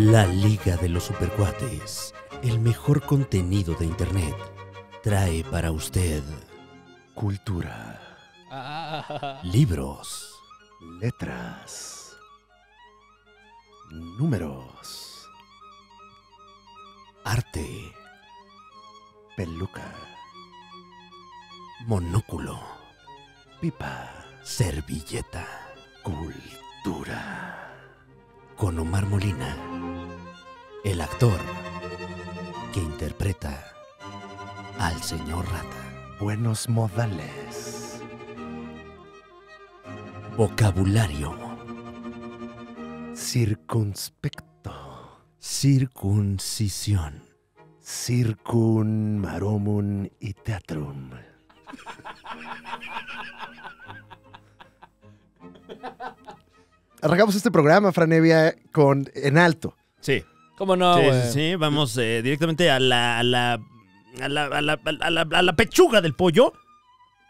La Liga de los Supercuates, el mejor contenido de Internet, trae para usted cultura, ah. libros, letras, números, arte, peluca, monóculo, pipa, servilleta, cultura con Omar Molina, el actor que interpreta al señor Rata. Buenos modales. Vocabulario. Circunspecto. Circuncisión. Circun maromum y teatrum. arrancamos este programa, Franevia, con En Alto. Sí. ¿Cómo no? Sí, sí, sí, vamos eh, directamente a la, la, pechuga del pollo.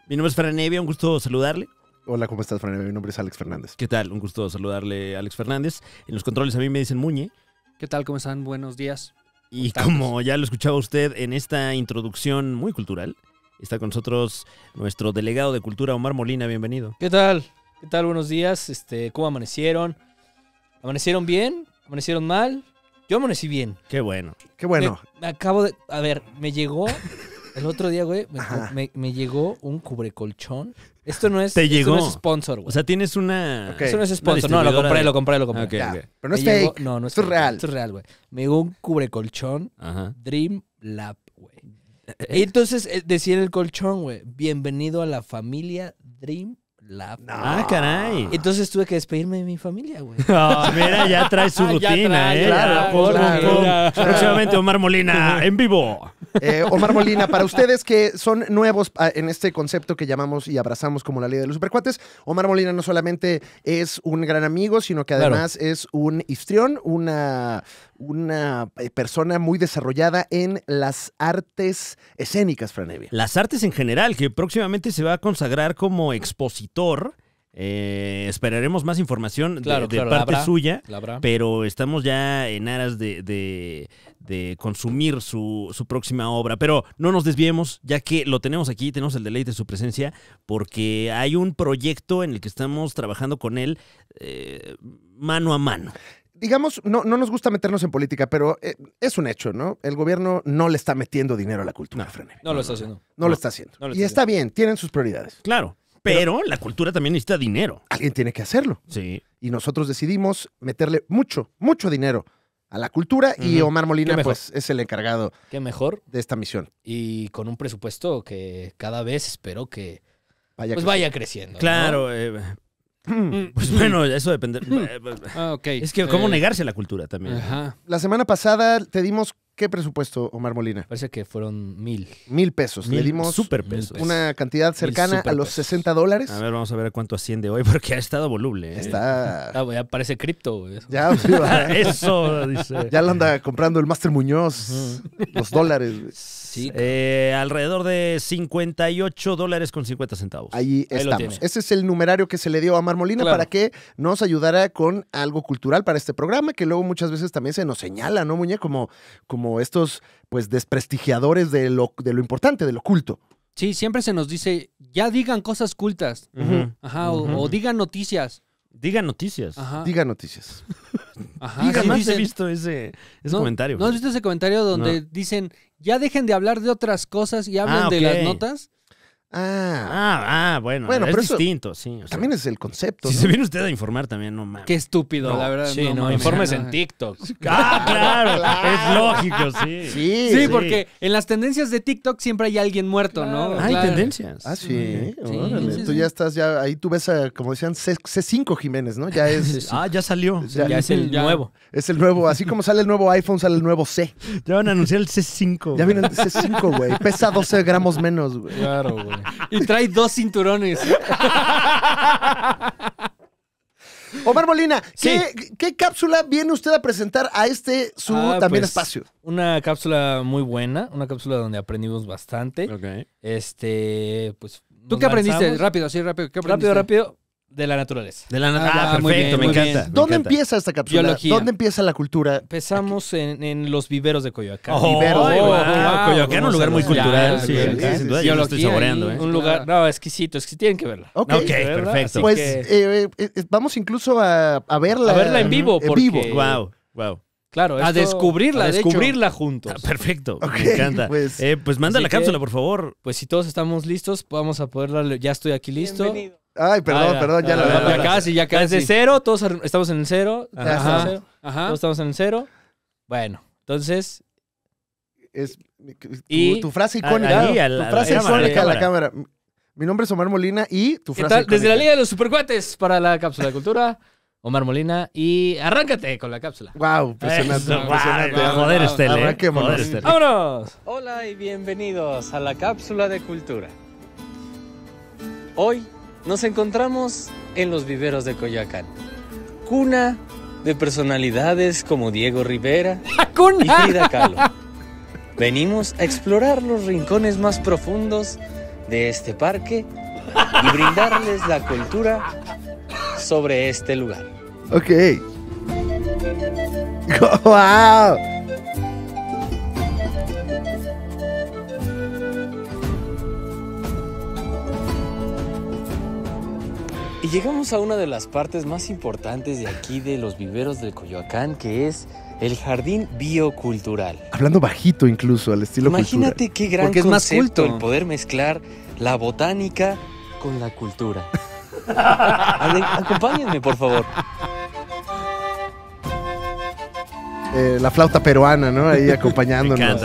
Mi nombre es Franevia, un gusto saludarle. Hola, ¿cómo estás, FranEvia? Mi nombre es Alex Fernández. ¿Qué tal? Un gusto saludarle, Alex Fernández. En los controles a mí me dicen Muñe. ¿Qué tal? ¿Cómo están? Buenos días. Y como ya lo escuchaba usted en esta introducción muy cultural, está con nosotros nuestro delegado de cultura, Omar Molina. Bienvenido. ¿Qué tal? ¿Qué tal? Buenos días. Este, ¿cómo amanecieron? ¿Amanecieron bien? ¿Amanecieron mal? Yo amanecí bien. Qué bueno. Qué bueno. Me, acabo de. A ver, me llegó. El otro día, güey, me, llegó un cubrecolchón. Esto no es, Te llegó. sponsor, güey. O sea, tienes una. Eso no es sponsor. No, lo compré, lo compré, lo compré. Pero no es no, no es Esto es real. Esto es real, güey. Me llegó un cubrecolchón Ajá. Dream Lab, güey. Y eh, eh. entonces eh, decía en el colchón, güey, bienvenido a la familia Dream Ah, caray. Entonces tuve que despedirme de mi familia, güey. No, ah, mira, ya trae su ah, rutina, ¿eh? Próximamente Omar Molina en vivo. Eh, Omar Molina, para ustedes que son nuevos ah, en este concepto que llamamos y abrazamos como la ley de los supercuates, Omar Molina no solamente es un gran amigo, sino que además es un histrión, una una eh, persona muy desarrollada en las artes escénicas, Franevia. Las artes en general, que próximamente se va a consagrar como expositor. Eh, esperaremos más información de, parte suya, pero estamos ya en aras de, consumir su, próxima obra. Pero no nos desviemos, ya que lo tenemos aquí, tenemos el deleite de su presencia, porque hay un proyecto en el que estamos trabajando con él eh, mano a mano digamos, no, no nos gusta meternos en política, pero eh, es un hecho, ¿no? El gobierno no le está metiendo dinero a la cultura, no, No, lo está haciendo. No, lo está haciendo. y está bien, tienen sus prioridades. Claro. Pero, la cultura también necesita dinero. Alguien tiene que hacerlo. Sí. Y nosotros decidimos meterle mucho, mucho dinero a la cultura y Omar Molina pues es el encargado ¿Qué mejor? de esta misión. Y con un presupuesto que cada vez espero que vaya, pues creciendo. vaya creciendo. Claro, eh, Mm. Mm. Pues bueno, eso depende. Mm. Eh, pues, ah, es que cómo eh, negarse a la cultura también. La semana pasada te dimos qué presupuesto, Omar Molina. Parece que fueron mil. Mil pesos. le dimos super pesos. una cantidad cercana a los 60 dólares. A ver, vamos a ver cuánto asciende hoy, porque ha estado voluble. ¿eh? Está. Ah, ya parece cripto. Ya, eso Ya lo anda comprando el Master Muñoz, los dólares. Sí. Eh, alrededor de 58 dólares con 50 centavos. Ahí, estamos. Ese es el numerario que se le dio a Marmolina para que nos ayudara con algo cultural para este programa, que luego muchas veces también se nos señala, ¿no, Muñe? Como, como estos pues desprestigiadores de lo, de lo importante, de lo culto. Sí, siempre se nos dice, ya digan cosas cultas. Ajá, o, digan noticias. Digan noticias. Ajá. Digan noticias. Ajá. Jamás visto ese, comentario. ¿No has visto ese comentario donde dicen, ya dejen de hablar de otras cosas y hablen ah, de las notas Ah. ah, ah, bueno, es distinto, sí. también es el concepto. Si se viene usted a informar también, no mames. Qué estúpido, la verdad. Sí, no, informes en TikTok. Ah, claro, es lógico, sí. sí. porque en las tendencias de TikTok siempre hay alguien muerto, ¿no? Hay tendencias. Ah, sí. tú ya estás, ya ahí tú ves como decían, C 5 Jiménez, ¿no? Ya es. ah, ya salió. Ya, es el nuevo. Es el nuevo, así como sale el nuevo iPhone, sale el nuevo C. Ya van a anunciar el C5. Ya viene el C5, güey. Pesa 12 gramos menos, güey. Claro, güey. Y trae dos cinturones. Omar Molina, ¿qué, cápsula viene usted a presentar a este su ah, también pues, espacio? Una cápsula muy buena, una cápsula donde aprendimos bastante. Este, pues. ¿Tú qué aprendiste? Rápido, sí, rápido. rápido, rápido. De la naturaleza. De la naturaleza. Ah, ah perfecto, me, encanta, ¿Dónde empieza esta cápsula? ¿Dónde empieza la cultura? Empezamos en, los viveros de Coyoacán. Oh, viveros. Oh, oh, Coyoacán un lugar muy cultural. Yo lo estoy saboreando. ¿eh? Un lugar, no, exquisito. Es que tienen que verla. Ok, perfecto. Pues eh, eh, eh, vamos incluso a, verla. A verla en vivo. Porque... vivo. Wow, wow. Claro, a descubrirla, descubrirla juntos. Ah, perfecto, me encanta. Pues, pues manda la cápsula, por favor. Pues si todos estamos listos, vamos a poderla. Ya estoy aquí listo. Ay, perdón, ah, perdón, ya, ah, la ya, ya casi, ya casi. Desde cero, todos estamos en cero. Ajá. Ajá. todos estamos en cero. Bueno, entonces. Es tu, y, tu frase icónica. la, tu frase icónica a la, cámara. Mi nombre es Omar Molina y tu frase. Tal, desde la Liga de los Supercuates para la cápsula de cultura. Omar Molina y arráncate con la cápsula. Wow, impresionante, Eso, impresionante. Wow, wow, Joder, Estel, Joder, este Vámonos. Hola y bienvenidos a la cápsula de cultura. Hoy nos encontramos en los viveros de Coyoacán, cuna de personalidades como Diego Rivera ¡Ah, y Frida Kahlo. Venimos a explorar los rincones más profundos de este parque y brindarles la cultura sobre este lugar. Ok. ¡Wow! llegamos a una de las partes más importantes de aquí, de los viveros del Coyoacán, que es el jardín biocultural. Hablando bajito incluso, al estilo Imagínate qué gran Porque es más culto. el poder mezclar la botánica con la cultura. Acompáñenme, por favor. Eh, la flauta peruana, ¿no? Ahí acompañándonos.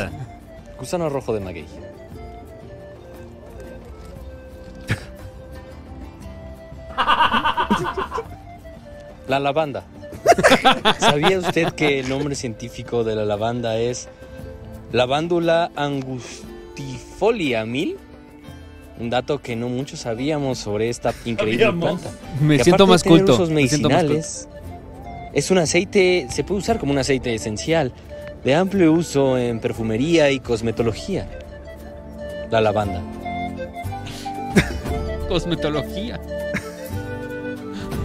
Gusano rojo de maguey. La lavanda. ¿Sabía usted que el nombre científico de la lavanda es Lavándula angustifolia mil? Un dato que no muchos sabíamos sobre esta increíble planta. Me siento más culto. es un aceite, se puede usar como un aceite esencial, de amplio uso en perfumería y cosmetología. La lavanda. Cosmetología.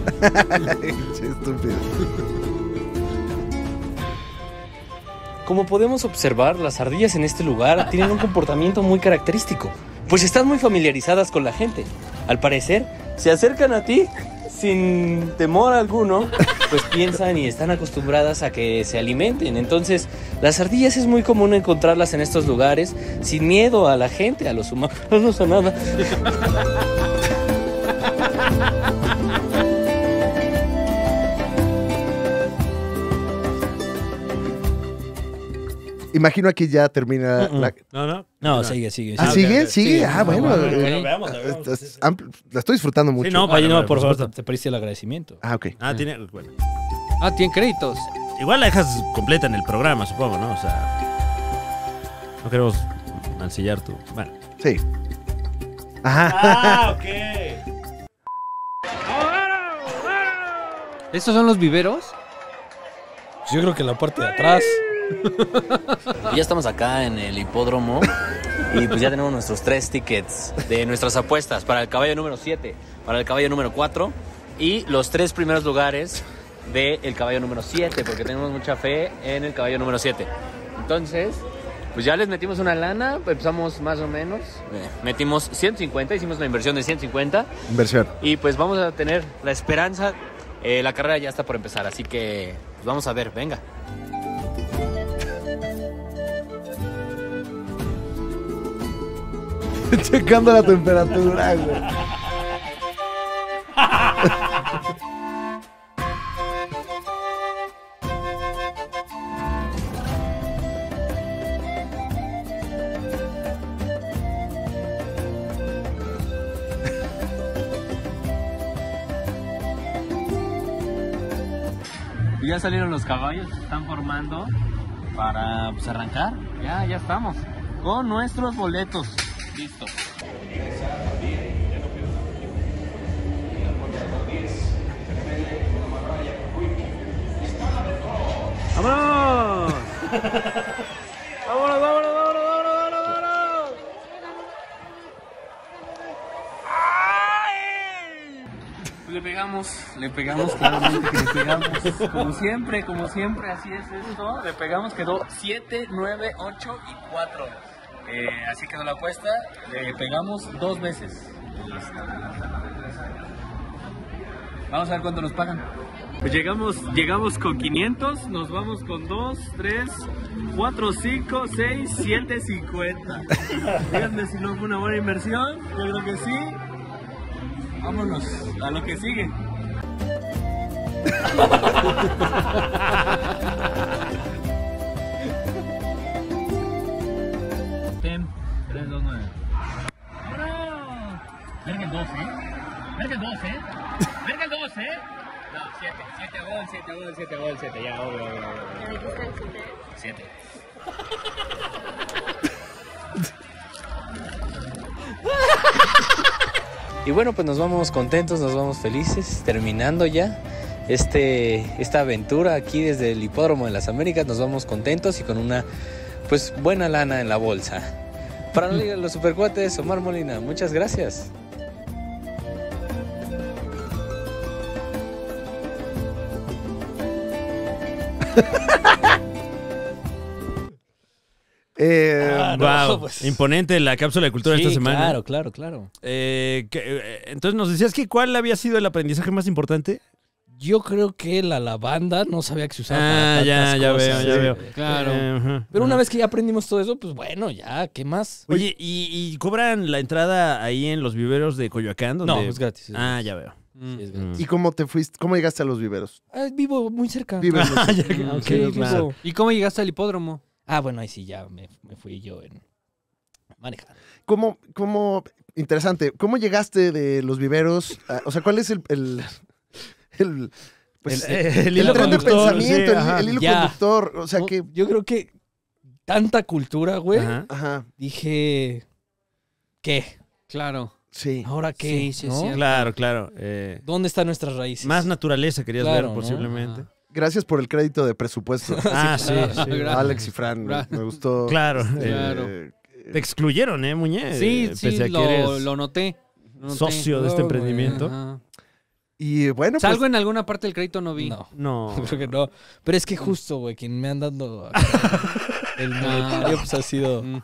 Como podemos observar, las ardillas en este lugar tienen un comportamiento muy característico, pues están muy familiarizadas con la gente. Al parecer, se acercan a ti sin temor alguno, pues piensan y están acostumbradas a que se alimenten. Entonces, las ardillas es muy común encontrarlas en estos lugares sin miedo a la gente, a los humanos, No a nada. Imagino aquí ya termina la. No, no. No, sigue, sigue. ¿Ah, sigue? ¿Sigue? Ah, bueno. Ah, la estoy disfrutando mucho. Sí, no, ah, no, por favor, te pediste el agradecimiento. Ah, ok. Ah, tiene. Ah, tiene créditos. Igual la dejas completa en el programa, supongo, ¿no? O sea. No queremos mancillar tu. Bueno. Sí. Ajá. Ah, ok. ¿Estos son los viveros? Yo creo que la parte de atrás ya estamos acá en el hipódromo y pues ya tenemos nuestros tres tickets de nuestras apuestas para el caballo número 7, para el caballo número 4 y los tres primeros lugares del caballo número 7, porque tenemos mucha fe en el caballo número 7. Entonces, pues ya les metimos una lana, empezamos más o menos, metimos 150, hicimos la inversión de 150. Inversión. Y pues vamos a tener la esperanza, eh, la carrera ya está por empezar, así que pues vamos a ver, venga. Checando la temperatura, güey. ya salieron los caballos, están formando para pues, arrancar. Ya, ya estamos con nuestros boletos. Listo. ¡Vámonos! ¡Vámonos, vámonos, vámonos, vámonos, vámonos! ¡Ay! Pues le pegamos, le pegamos claramente que le pegamos. Como siempre, como siempre, así es esto. Le pegamos, quedó 7, 9, 8 y 4. Eh, así quedó la apuesta, le pegamos dos veces. Vamos a ver cuánto nos pagan. Pues llegamos, llegamos con 500, nos vamos con 2, 3, 4, 5, 6, 7, 50. Díganme si no fue una buena inversión, yo creo que sí. Vámonos a lo que sigue. Verga el 2, ¿eh? Verga el 2, ¿eh? Verga el 2, ¿eh? No, 7, 7 a gol, 7 a gol, 7 gol, 7, ya, obvio, obvio, obvio. 7. 7. Y bueno, pues nos vamos contentos, nos vamos felices, terminando ya este, esta aventura aquí desde el Hipódromo de las Américas. Nos vamos contentos y con una pues buena lana en la bolsa. Para los Supercuates, Omar Molina, muchas gracias. Eh, ah, pues. Imponente la cápsula de cultura de esta semana. Claro, claro, claro. Eh, eh, entonces nos decías que cuál había sido el aprendizaje más importante. Yo creo que la lavanda no sabía que se usaba. Ah, ya, ya veo, ya veo. Claro. Eh, Pero una vez que ya aprendimos todo eso, pues bueno, ya, ¿qué más? Oye, ¿y, cobran la entrada ahí en los viveros de Coyoacán? Donde... No, es gratis. ah, ya veo. Mm, ¿Y cómo te fuiste? ¿Cómo llegaste a los viveros? Ah, vivo muy cerca. Ah, vivo ¿Y cómo llegaste al hipódromo? Ah, bueno, ahí sí ya me, fui yo en manejar. ¿Cómo, cómo, interesante, cómo llegaste de los viveros? Ah, o sea, ¿cuál es el pues, eh, eh, el, hilo conductor, de pensamiento, el, hilo conductor. O sea oh, que. Yo creo que tanta cultura, güey. Dije. ¿Qué? Claro. Sí. ¿Ahora qué? Sí, Claro, claro. Eh, ¿Dónde están nuestras raíces? Más naturaleza querías ver, posiblemente. Gracias por el crédito de presupuesto. ah, sí. Alex y Fran, me gustó. Claro. Este, te excluyeron, ¿eh, Muñe? Sí, sí, lo, noté. Socio de este emprendimiento. Y bueno, pues, ¿Salgo en alguna parte del crédito? No vi. No. No. no. Pero es que justo, güey, quien me han dado el ah. monetario, pues ha sido. Mm.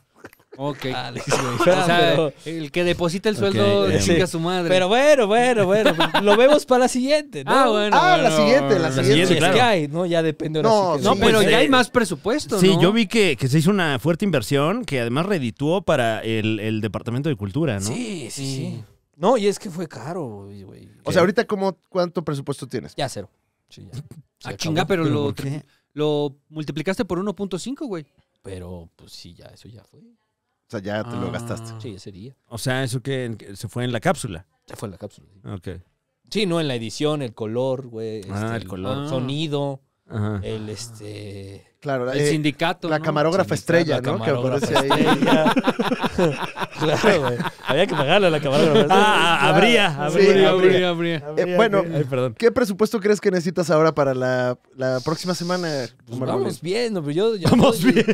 Ok. Ah, ah, el que deposita el sueldo okay. Eh, chica a su madre. Pero bueno, bueno, bueno. Pues, lo vemos para la siguiente, ¿no? Ah, bueno. Ah, la siguiente, la, siguiente. hay, ¿no? Ya depende. no, no, pero ya hay más presupuesto, Sí, yo vi que, que, se hizo una fuerte inversión que además redituó para el, el Departamento de Cultura, ¿no? Sí, sí, sí. No, y es que fue caro, güey. O sea, ahorita, cómo, ¿cuánto presupuesto tienes? Ya cero. Sí, ya. Ah, chinga, pero, lo, lo multiplicaste por 1.5, güey. Pero, pues sí, ya, eso ya fue. O sea, ya te lo gastaste. Ah. Sí, ese día. O sea, eso que se fue en la cápsula. Se fue en la cápsula. Ok. Sí, no, en la edición, el color, güey. Ah, este, el color. Sonido, ah. Ajá. el este. Claro, eh, el sindicato. La camarógrafa estrella, la ¿no? Camarógrafa que aparece ahí. claro, güey. Había que pagarle a la camarógrafa. Ah, habría, habría, habría, habría, bueno, ¿qué presupuesto crees que necesitas ahora para la, próxima semana? Pues vamos bien, no, pero yo, Vamos bien.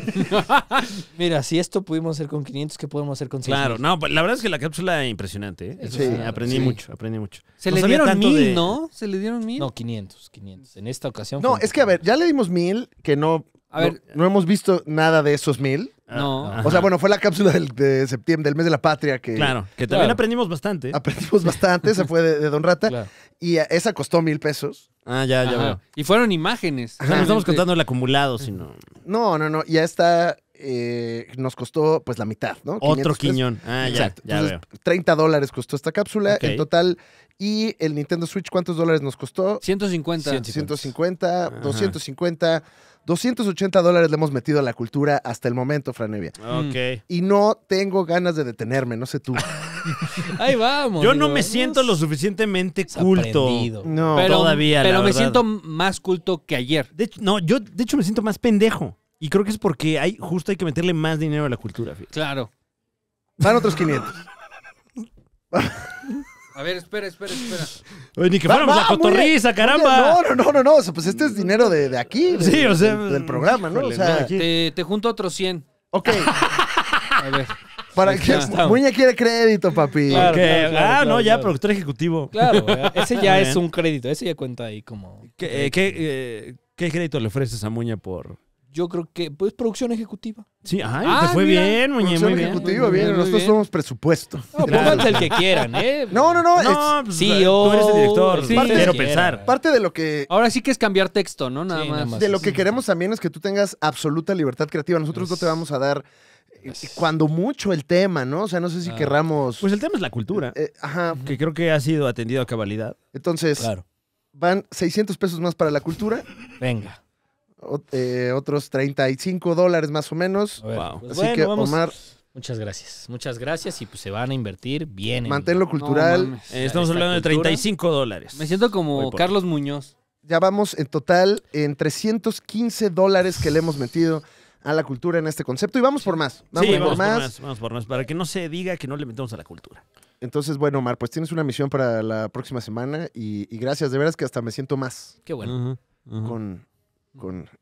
Mira, si esto pudimos hacer con 500, ¿qué podemos hacer con 600? Claro, no, pues, la verdad es que la cápsula es impresionante. ¿eh? sí, aprendí mucho, aprendí mucho. Se le dieron mil, ¿no? Se le dieron mil. No, 500, 500. En esta ocasión. No, es que a ver, ya le dimos mil que no a no, ver. No, hemos visto nada de esos mil. Ah, no. O sea, bueno, fue la cápsula del, de septiembre, del mes de la patria que. Claro, que también aprendimos bastante. Aprendimos bastante, se fue de, Don Rata. Y esa costó mil pesos. Ah, ya, ya veo. Y fueron imágenes. no estamos contando el acumulado, sino. No, no, no. Ya está. Eh, nos costó pues la mitad, ¿no? Otro quiñón. Ah, ya, veo. 30 dólares costó esta cápsula en total. Y el Nintendo Switch, ¿cuántos dólares nos costó? 150. 150, 250. 280 dólares le hemos metido a la cultura hasta el momento, Franevia. Ok. Y no tengo ganas de detenerme, no sé tú. Ahí vamos. Yo no me siento lo suficientemente culto. No, pero, todavía. Pero me siento más culto que ayer. De hecho, no, yo de hecho me siento más pendejo. Y creo que es porque hay, justo hay que meterle más dinero a la cultura. Claro. Van otros 500. A ver, espera, espera, espera. Oye, ni que paramos, fuéramos a la cotorriza, caramba. No, no, no, no, no. O sea, pues este es dinero de, de aquí. Sí, o sea, Del, programa, ¿no? o sea, Te, junto otros 100. Ok. A ver. Para que. Muña quiere crédito, papi. Claro. ah, no, ya, productor ejecutivo. Claro, ese ya es un crédito, ese ya cuenta ahí como... ¿Qué, eh, qué, eh, qué crédito le ofreces a Muña por yo creo que, pues, producción ejecutiva. Sí, ay, ah, ah, te fue bien, Muñe, muy bien. ejecutiva, bien, nosotros somos presupuesto. No, pónganse pues, el que quieran, ¿eh? No, no, no. no pues, sí, tú eres el oh, director, parte, quiero pensar. Parte de lo que... Ahora sí que es cambiar texto, ¿no? Nada, más. De lo que queremos también es que tú tengas absoluta libertad creativa. Nosotros no te vamos a dar eh, cuando mucho el tema, ¿no? O sea, no sé si ah. querramos... Pues el tema es la cultura. Eh, eh, ajá. Que creo que ha sido atendido a cabalidad. Entonces, claro. van 600 pesos más para la cultura. Venga. Eh, otros 35 dólares más o menos. Así pues que, Omar. Muchas gracias, muchas gracias y pues se van a invertir bien. Manténlo lo cultural. Eh, estamos hablando de 35 dólares. Me siento como Carlos Muñoz. Ya vamos en total en 315 dólares que le hemos metido a la cultura en este concepto y vamos por más. Vamos, por, más. Vamos por más, para que no se diga que no le metemos a la cultura. Entonces, bueno, Omar, pues tienes una misión para la próxima semana y, gracias, de veras que hasta me siento más. Qué bueno. Con,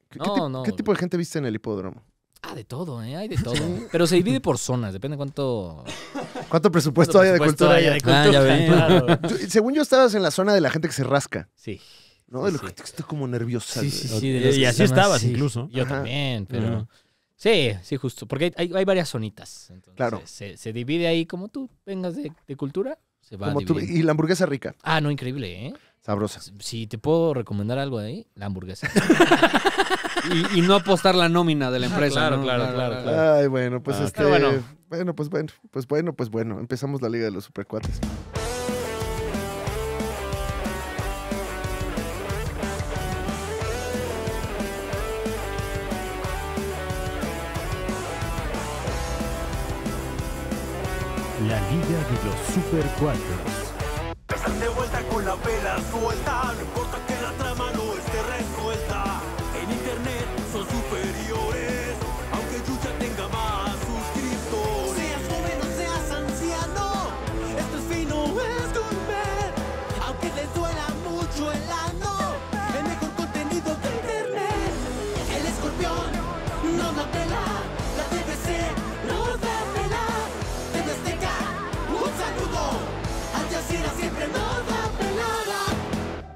¿qué, tipo de gente viste en el hipódromo? Ah, de todo, ¿eh? Hay de todo. Pero se divide por zonas, depende cuánto... ¿Cuánto presupuesto, ¿Cuánto presupuesto de hay, de cultura? Ah, según yo, estabas en la zona de la gente que se rasca. Sí. ¿No? De los que está como nerviosa. Sí, sí, sí. y así estabas incluso. Yo también, pero... Sí, sí, justo. Porque hay, varias zonitas. claro. Se, divide ahí como tú vengas de, cultura, se va Y la hamburguesa rica. Ah, no, increíble, ¿eh? Sabrosa. Si te puedo recomendar algo de ahí, la hamburguesa. y, no apostar la nómina de la ah, empresa. claro, claro, claro, Ay, bueno, pues ah, este. Bueno. bueno. pues bueno. Pues bueno, pues bueno. Empezamos la Liga de los Supercuates. La Liga de los Supercuates. 我打。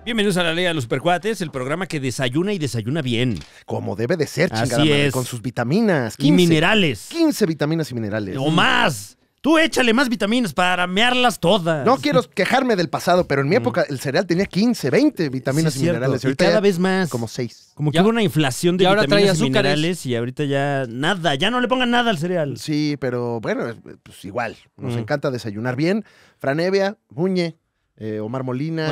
Bienvenidos a la Ley de los Supercuates, el programa que desayuna y desayuna bien. Como debe de ser, chingada Así es. con sus vitaminas. y minerales. 15 vitaminas y minerales. O más. Tú échale más vitaminas para mearlas todas. No quiero quejarme del pasado, pero en mi mm. época el cereal tenía 15, 20 vitaminas y minerales. Y cada vez más. Como 6. Como que hago hubo una inflación de y ahora trae vitaminas y minerales y ahorita ya nada, ya no le pongan nada al cereal. Sí, pero bueno, eh, pues igual. Nos mm. encanta desayunar bien. Franevia, buñe. Eh, Omar Molina,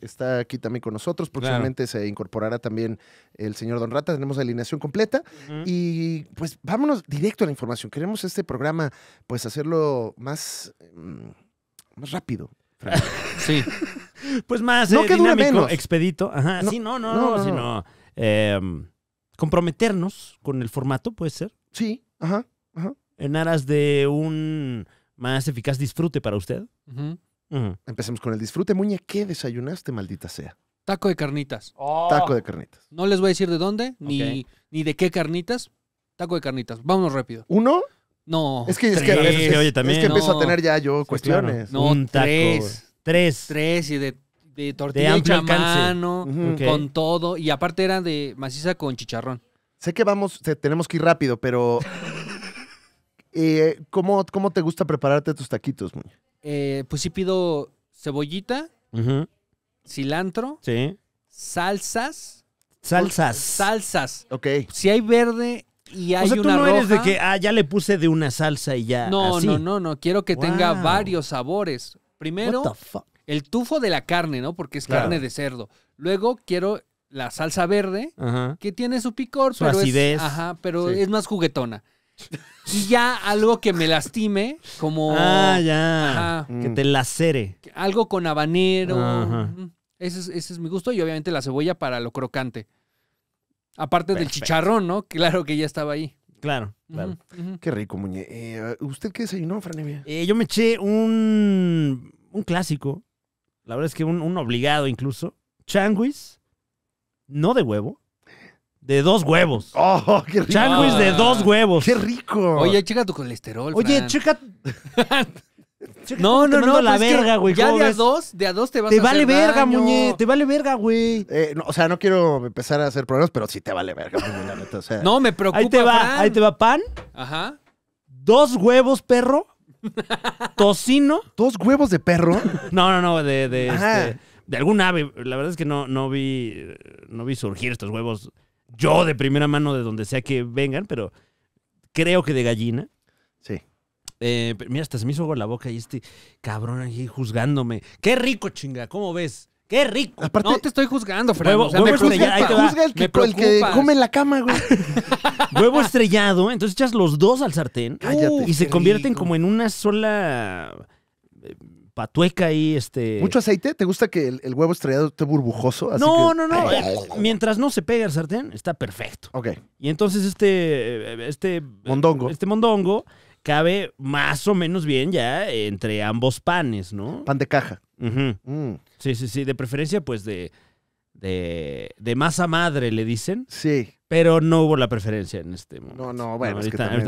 está aquí también con nosotros. Próximamente se incorporará también el señor Don Rata. Tenemos alineación completa. Y pues vámonos directo a la información. Queremos este programa, pues hacerlo más, mm, más rápido. sí. pues más eh, dinámico, expedito. Ajá. sí, no, no, no, sino em, comprometernos con el formato, puede ser. Sí, ajá, ajá. En aras de un más eficaz disfrute para usted. Ajá. Empecemos con el disfrute. Muñe, ¿qué desayunaste, maldita sea? Taco de carnitas. Oh. Taco de carnitas. No les voy a decir de dónde, ni, ni de qué carnitas. Taco de carnitas. Vámonos rápido. ¿Uno? No. Es que, es que, también. Es empiezo a tener ya yo cuestiones. No, Un taco. tres. Tres. Tres y de, de tortilla de mano, con todo. Y aparte era de maciza con chicharrón. Sé que vamos, tenemos que ir rápido, pero... Eh, ¿cómo, ¿Cómo te gusta prepararte tus taquitos, Muñe? Eh, pues sí pido cebollita, cilantro, salsas. Salsas. Pues, salsas. Ok. Si hay verde y hay o sea, tú no eres de que, ah, ya le puse de una salsa y ya. No, no, no, no. Quiero que tenga varios sabores. Primero, el tufo de la carne, ¿no? Porque es carne de cerdo. Luego quiero la salsa verde, que tiene su picor, su pero acidez. ajá, pero es más juguetona. Y ya algo que me lastime, como. Ah, ya. que te lacere. Algo con habanero. Ese es, mi gusto. Y obviamente la cebolla para lo crocante. Aparte del chicharrón, ¿no? Claro que ya estaba ahí. Claro, claro. Qué rico, Muñe. Eh, ¿Usted qué desayunó, no Eh, yo me eché un, un clásico. La verdad es que un, un obligado incluso. Changuis, no de huevo, de dos huevos. ¡Oh, qué rico! ¡Changuis de dos ah, huevos. ¡Qué rico! Oye, checa tu colesterol. Oye, Fran. checa. checa no, no, no, la verga, güey. Ya de a dos, de a dos te vas te vale verga, muñe. Te vale verga, güey. Eh, no, o sea, no quiero empezar a hacer problemas, pero sí te vale verga, muñe, la neta. no, me preocupa. Ahí te va, Fran. ahí te va pan. Ajá. Dos huevos, perro. Tocino. ¿Dos huevos de perro? No, no, no, de, de, este, de algún ave. La verdad es que no, no vi. Eh, no vi surgir estos huevos yo de primera mano de donde sea que vengan, pero creo que de gallina. Sí. Eh, mira, hasta se me hizo la boca y este cabrón ahí juzgándome. ¡Qué rico, chinga! ¿Cómo ves? ¡Qué rico! Aparte, no te estoy juzgando, Fernando. juzga, el, que, que, come en la cama, güey. huevo estrellado, entonces echas los dos al sartén y se convierten como en una sola patueca ahí, este... ¿Mucho aceite? ¿Te gusta que el, huevo estrellado esté burbujoso? no, no, no, eh, Mientras no se pegue el sartén, está perfecto. Ok. Y entonces este... Eh, este eh, mondongo. Este mondongo cabe más o menos bien ya entre ambos panes, ¿no? Pan de caja. Mm. Sí, sí, sí. De preferencia, pues, de, de, de masa madre, le dicen. Sí. Pero no hubo la preferencia en este momento. No, no, bueno,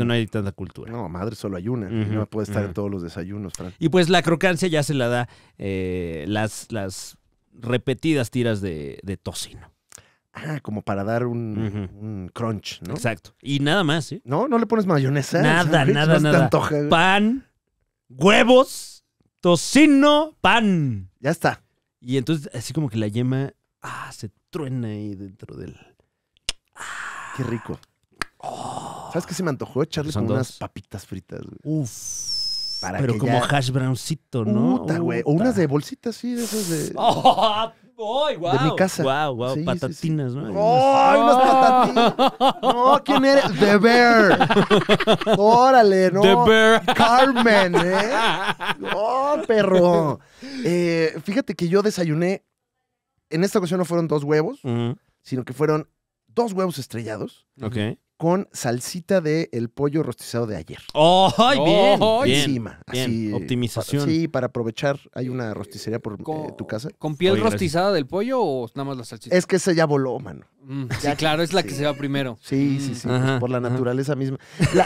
no hay tanta cultura. No, madre, solo hay no puede estar en todos los desayunos. Y pues la crocancia ya se la da eh, las, las repetidas tiras de, tocino. Ah, como para dar un, crunch, ¿no? Exacto. Y nada más, ¿eh? No, no le pones mayonesa. Nada, nada, nada. pan, huevos, tocino, pan. Ya está. Y entonces, así como que la yema, ah, se truena ahí dentro del Qué rico. ¿Sabes qué se me antojó? Echarle unas papitas fritas, güey. Uf. Pero como hash browncito, ¿no? Puta, güey. O unas de bolsitas, sí, de esas de. Oh, wow. De mi casa. Wow, wow, patatinas, ¿no? ¡Oh, unas patatinas! No, ¿quién eres? The Bear. Órale, ¿no? The Bear. Carmen, ¿eh? ¡Oh, perro! Eh, fíjate que yo desayuné. En esta ocasión no fueron dos huevos, sino que fueron dos huevos estrellados. Ok. Con salsita de el pollo rostizado de ayer. ¡Oh, bien! Oh, encima. así, Optimización. sí, para aprovechar. Hay una rosticería por eh, tu casa. ¿Con piel rostizada del pollo o nada más la salsita? Es que esa ya voló, mano. Mm, sí, claro, es la que se va primero. Sí, sí, sí. por la naturaleza misma.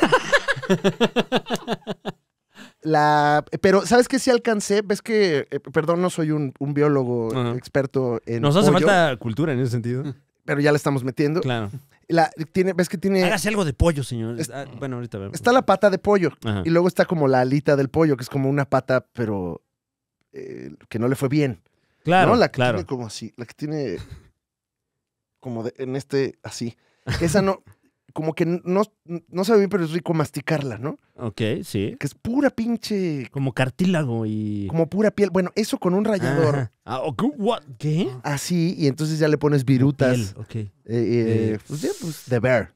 La... pero, ¿sabes qué? Si sí alcancé, ves que, eh, perdón, no soy un, biólogo experto en. Nos hace falta cultura en ese sentido. pero ya la estamos metiendo. Claro. La, tiene, ¿Ves que tiene. Hágase algo de pollo, señor. Ah, bueno, ahorita vemos. Está la pata de pollo. Y luego está como la alita del pollo, que es como una pata, pero. Eh, que no le fue bien. Claro. ¿no? La que tiene como así. La que tiene. Como de, en este. Así. Esa no como que no, no sabe bien, pero es rico masticarla, ¿no? Ok, sí. Que es pura pinche. Como cartílago y. Como pura piel. Bueno, eso con un rallador. Ah, ¿Qué? Así, y entonces ya le pones virutas. Piel, ok. Eh, eh, eh, pues pues, de bear.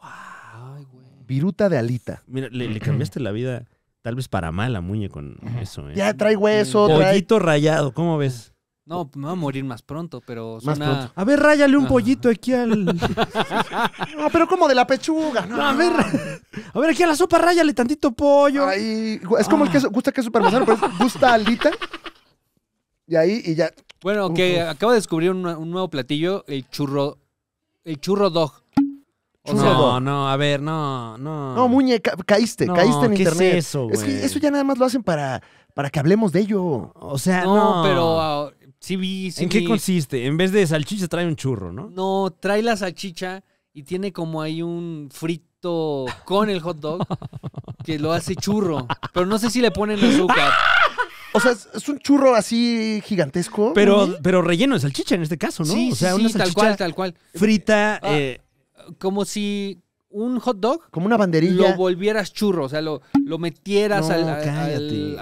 Wow, güey. Viruta de alita. Mira, le, cambiaste la vida. Tal vez para mala, Muñe con eso, ¿eh? Ya trae hueso, mm. trae... Pollito rayado, ¿cómo ves? No, pues, me va a morir más pronto, pero A ver, ráyale un pollito aquí al. No, pero como de la pechuga, ¿no? A ver, a ver, aquí a la sopa ráyale tantito pollo. es como el ah. que gusta queso parmesano, pero es gusta alita. Y ahí, y ya. Bueno, que acabo de descubrir un, nuevo platillo, el churro, el churro dog. no, no, a ver, no, no. No, Muñe, caíste, caíste en ¿qué es eso, que eso ya nada más lo hacen para, para que hablemos de ello. O sea, no, pero ah, Sí sí ¿En qué consiste? En vez de salchicha trae un churro, ¿no? No, trae la salchicha y tiene como ahí un frito con el hot dog que lo hace churro. Pero no sé si le ponen azúcar. O sea, es un churro así gigantesco. Pero, pero relleno de salchicha en este caso, ¿no? Sí, sí, tal cual, tal cual. frita. Ah, eh, como si un hot dog como una banderilla. lo volvieras churro, o sea, lo, metieras al,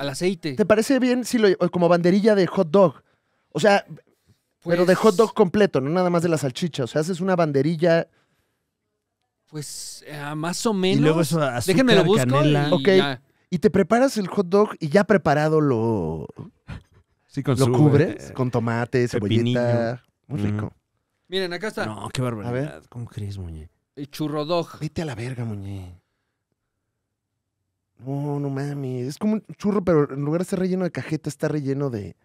aceite. ¿Te parece bien si lo como banderilla de hot dog? O sea, pero de hot dog pues completo, no nada más de la salchicha. O sea, haces una banderilla. Pues eh, más o menos. Y luego eso azúcar, Déjenme lo busco. Canela. Y, okay. y te preparas el hot dog y ya preparado lo. Sí, con lo cubres eh, con tomate, pepinillo. cebollita. Muy rico. Miren, acá está. No, qué barbaridad. A ver. ¿Cómo crees, Muñe? El churro dog. Vete a la verga, Muñe. No, no mami. Es como un churro, pero en lugar de estar relleno de cajeta, está relleno de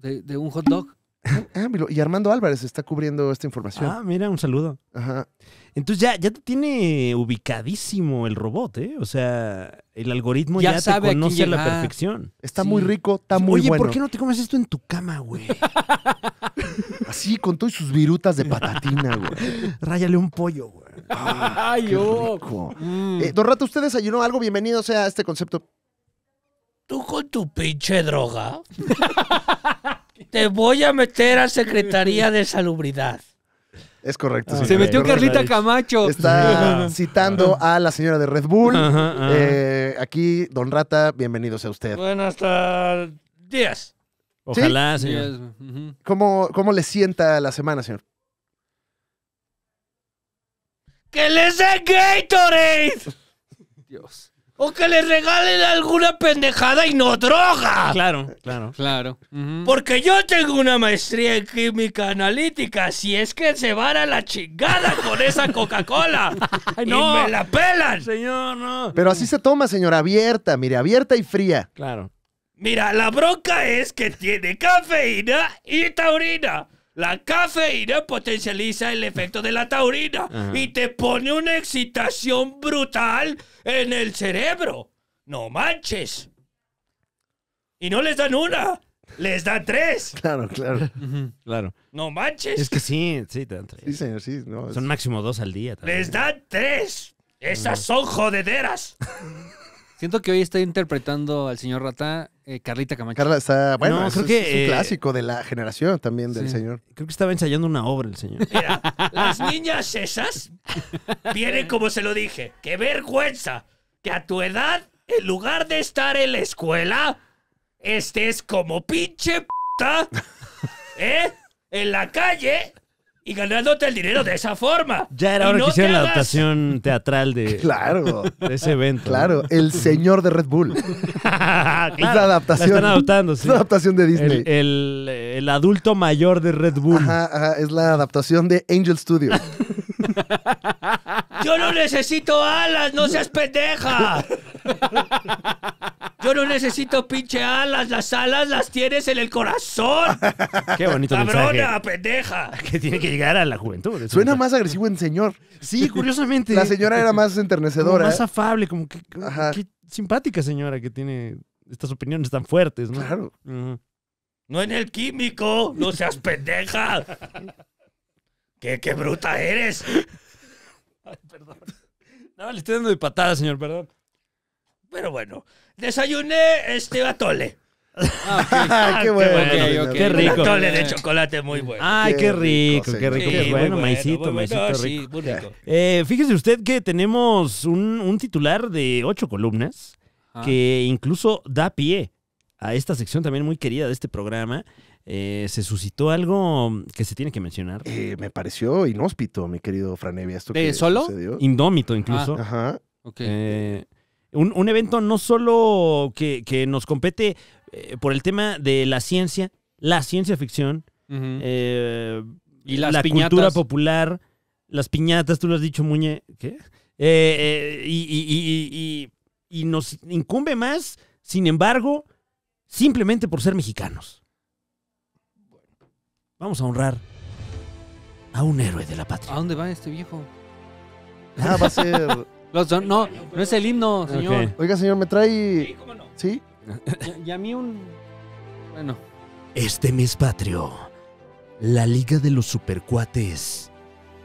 de, un hot dog. Ah, ah y Armando Álvarez está cubriendo esta información. Ah, mira, un saludo. Ajá. Entonces ya, ya te tiene ubicadísimo el robot, ¿eh? O sea, el algoritmo ya, sabe te conoce a, la perfección. Está muy rico, está muy bueno. Oye, ¿por qué no te comes esto en tu cama, güey? Así, con todos sus virutas de patatina, güey. Ráyale un pollo, güey. ¡Ay, oh. mm. eh, don Rato, ustedes desayunó algo? Bienvenido sea a este concepto tú con tu pinche droga te voy a meter a Secretaría de Salubridad. Es correcto. Ah, señor. se metió Carlita Camacho. Está citando a la señora de Red Bull. Eh, aquí, don Rata, bienvenido sea usted. Buenas tardes. Ojalá, señor. ¿Cómo, le sienta la semana, señor? ¡Que les gay, Gatorade! Dios. O que le regalen alguna pendejada y no droga. Claro, claro. Claro. Porque yo tengo una maestría en química analítica. Si es que se van a la chingada con esa Coca-Cola. no. me la pelan. Señor, no. Pero así se toma, señora, abierta, mire, abierta y fría. Claro. Mira, la bronca es que tiene cafeína y taurina. La cafeína potencializa el efecto de la taurina y te pone una excitación brutal en el cerebro. No manches. Y no les dan una, les dan tres. Claro, claro. Claro. No manches. Es que sí, sí, te dan tres. Sí, señor, sí. Son máximo dos al día. Les dan tres. Esas son jodederas. Siento que hoy estoy interpretando al señor Rata, eh, Carlita Camacho. Carla está, bueno, es, un eh, clásico de la generación también del señor. Creo que estaba ensayando una obra el señor. Mira, las niñas esas vienen como se lo dije. ¡Qué vergüenza! Que a tu edad, en lugar de estar en la escuela, estés como pinche puta, ¿eh? En la calle y ganándote el dinero de esa forma. Ya era hora que la adaptación teatral de, claro, ese evento. Claro, el señor de Red Bull. es la adaptación. están adaptando, sí. la adaptación de Disney. El, adulto mayor de Red Bull. es la adaptación de Angel Studios. Yo no necesito alas, no seas pendeja. Yo no necesito pinche alas, las alas las tienes en el corazón. Qué bonito Cabrona, pendeja. Que tiene que llegar a la juventud. Suena más agresivo en señor. Sí, curiosamente. La señora era más enternecedora. ¿eh? más afable, como que simpática señora que tiene estas opiniones tan fuertes, ¿no? Claro. No en el químico, no seas pendeja. ¿Qué, qué bruta eres? Ay, perdón. No, le estoy dando de patada, señor, perdón. Pero bueno, desayuné este atole. Ah, ah, ah qué bueno. Qué rico. atole de chocolate muy bueno. Ay, qué, rico, qué rico. qué bueno, maicito, maicito rico. Eh, fíjese usted que tenemos un, un titular de ocho columnas que incluso da pie a esta sección también muy querida de este programa, eh, ¿Se suscitó algo que se tiene que mencionar? Eh, me pareció inhóspito, mi querido Franevia, esto solo? Indómito incluso. Ah, Ajá. Eh, un, evento no solo que, nos compete por el tema de la ciencia, la ciencia ficción, y la cultura popular, las piñatas, tú lo has dicho, Muñe, ¿qué? y nos incumbe más, sin embargo, simplemente por ser mexicanos. Vamos a honrar a un héroe de la patria. ¿A dónde va este viejo? Ah, va a ser. no, no es el himno, señor. Oiga, señor, me trae. Sí, cómo no. ¿Sí? y a mí un. Bueno. Este mes patrio, la Liga de los Supercuates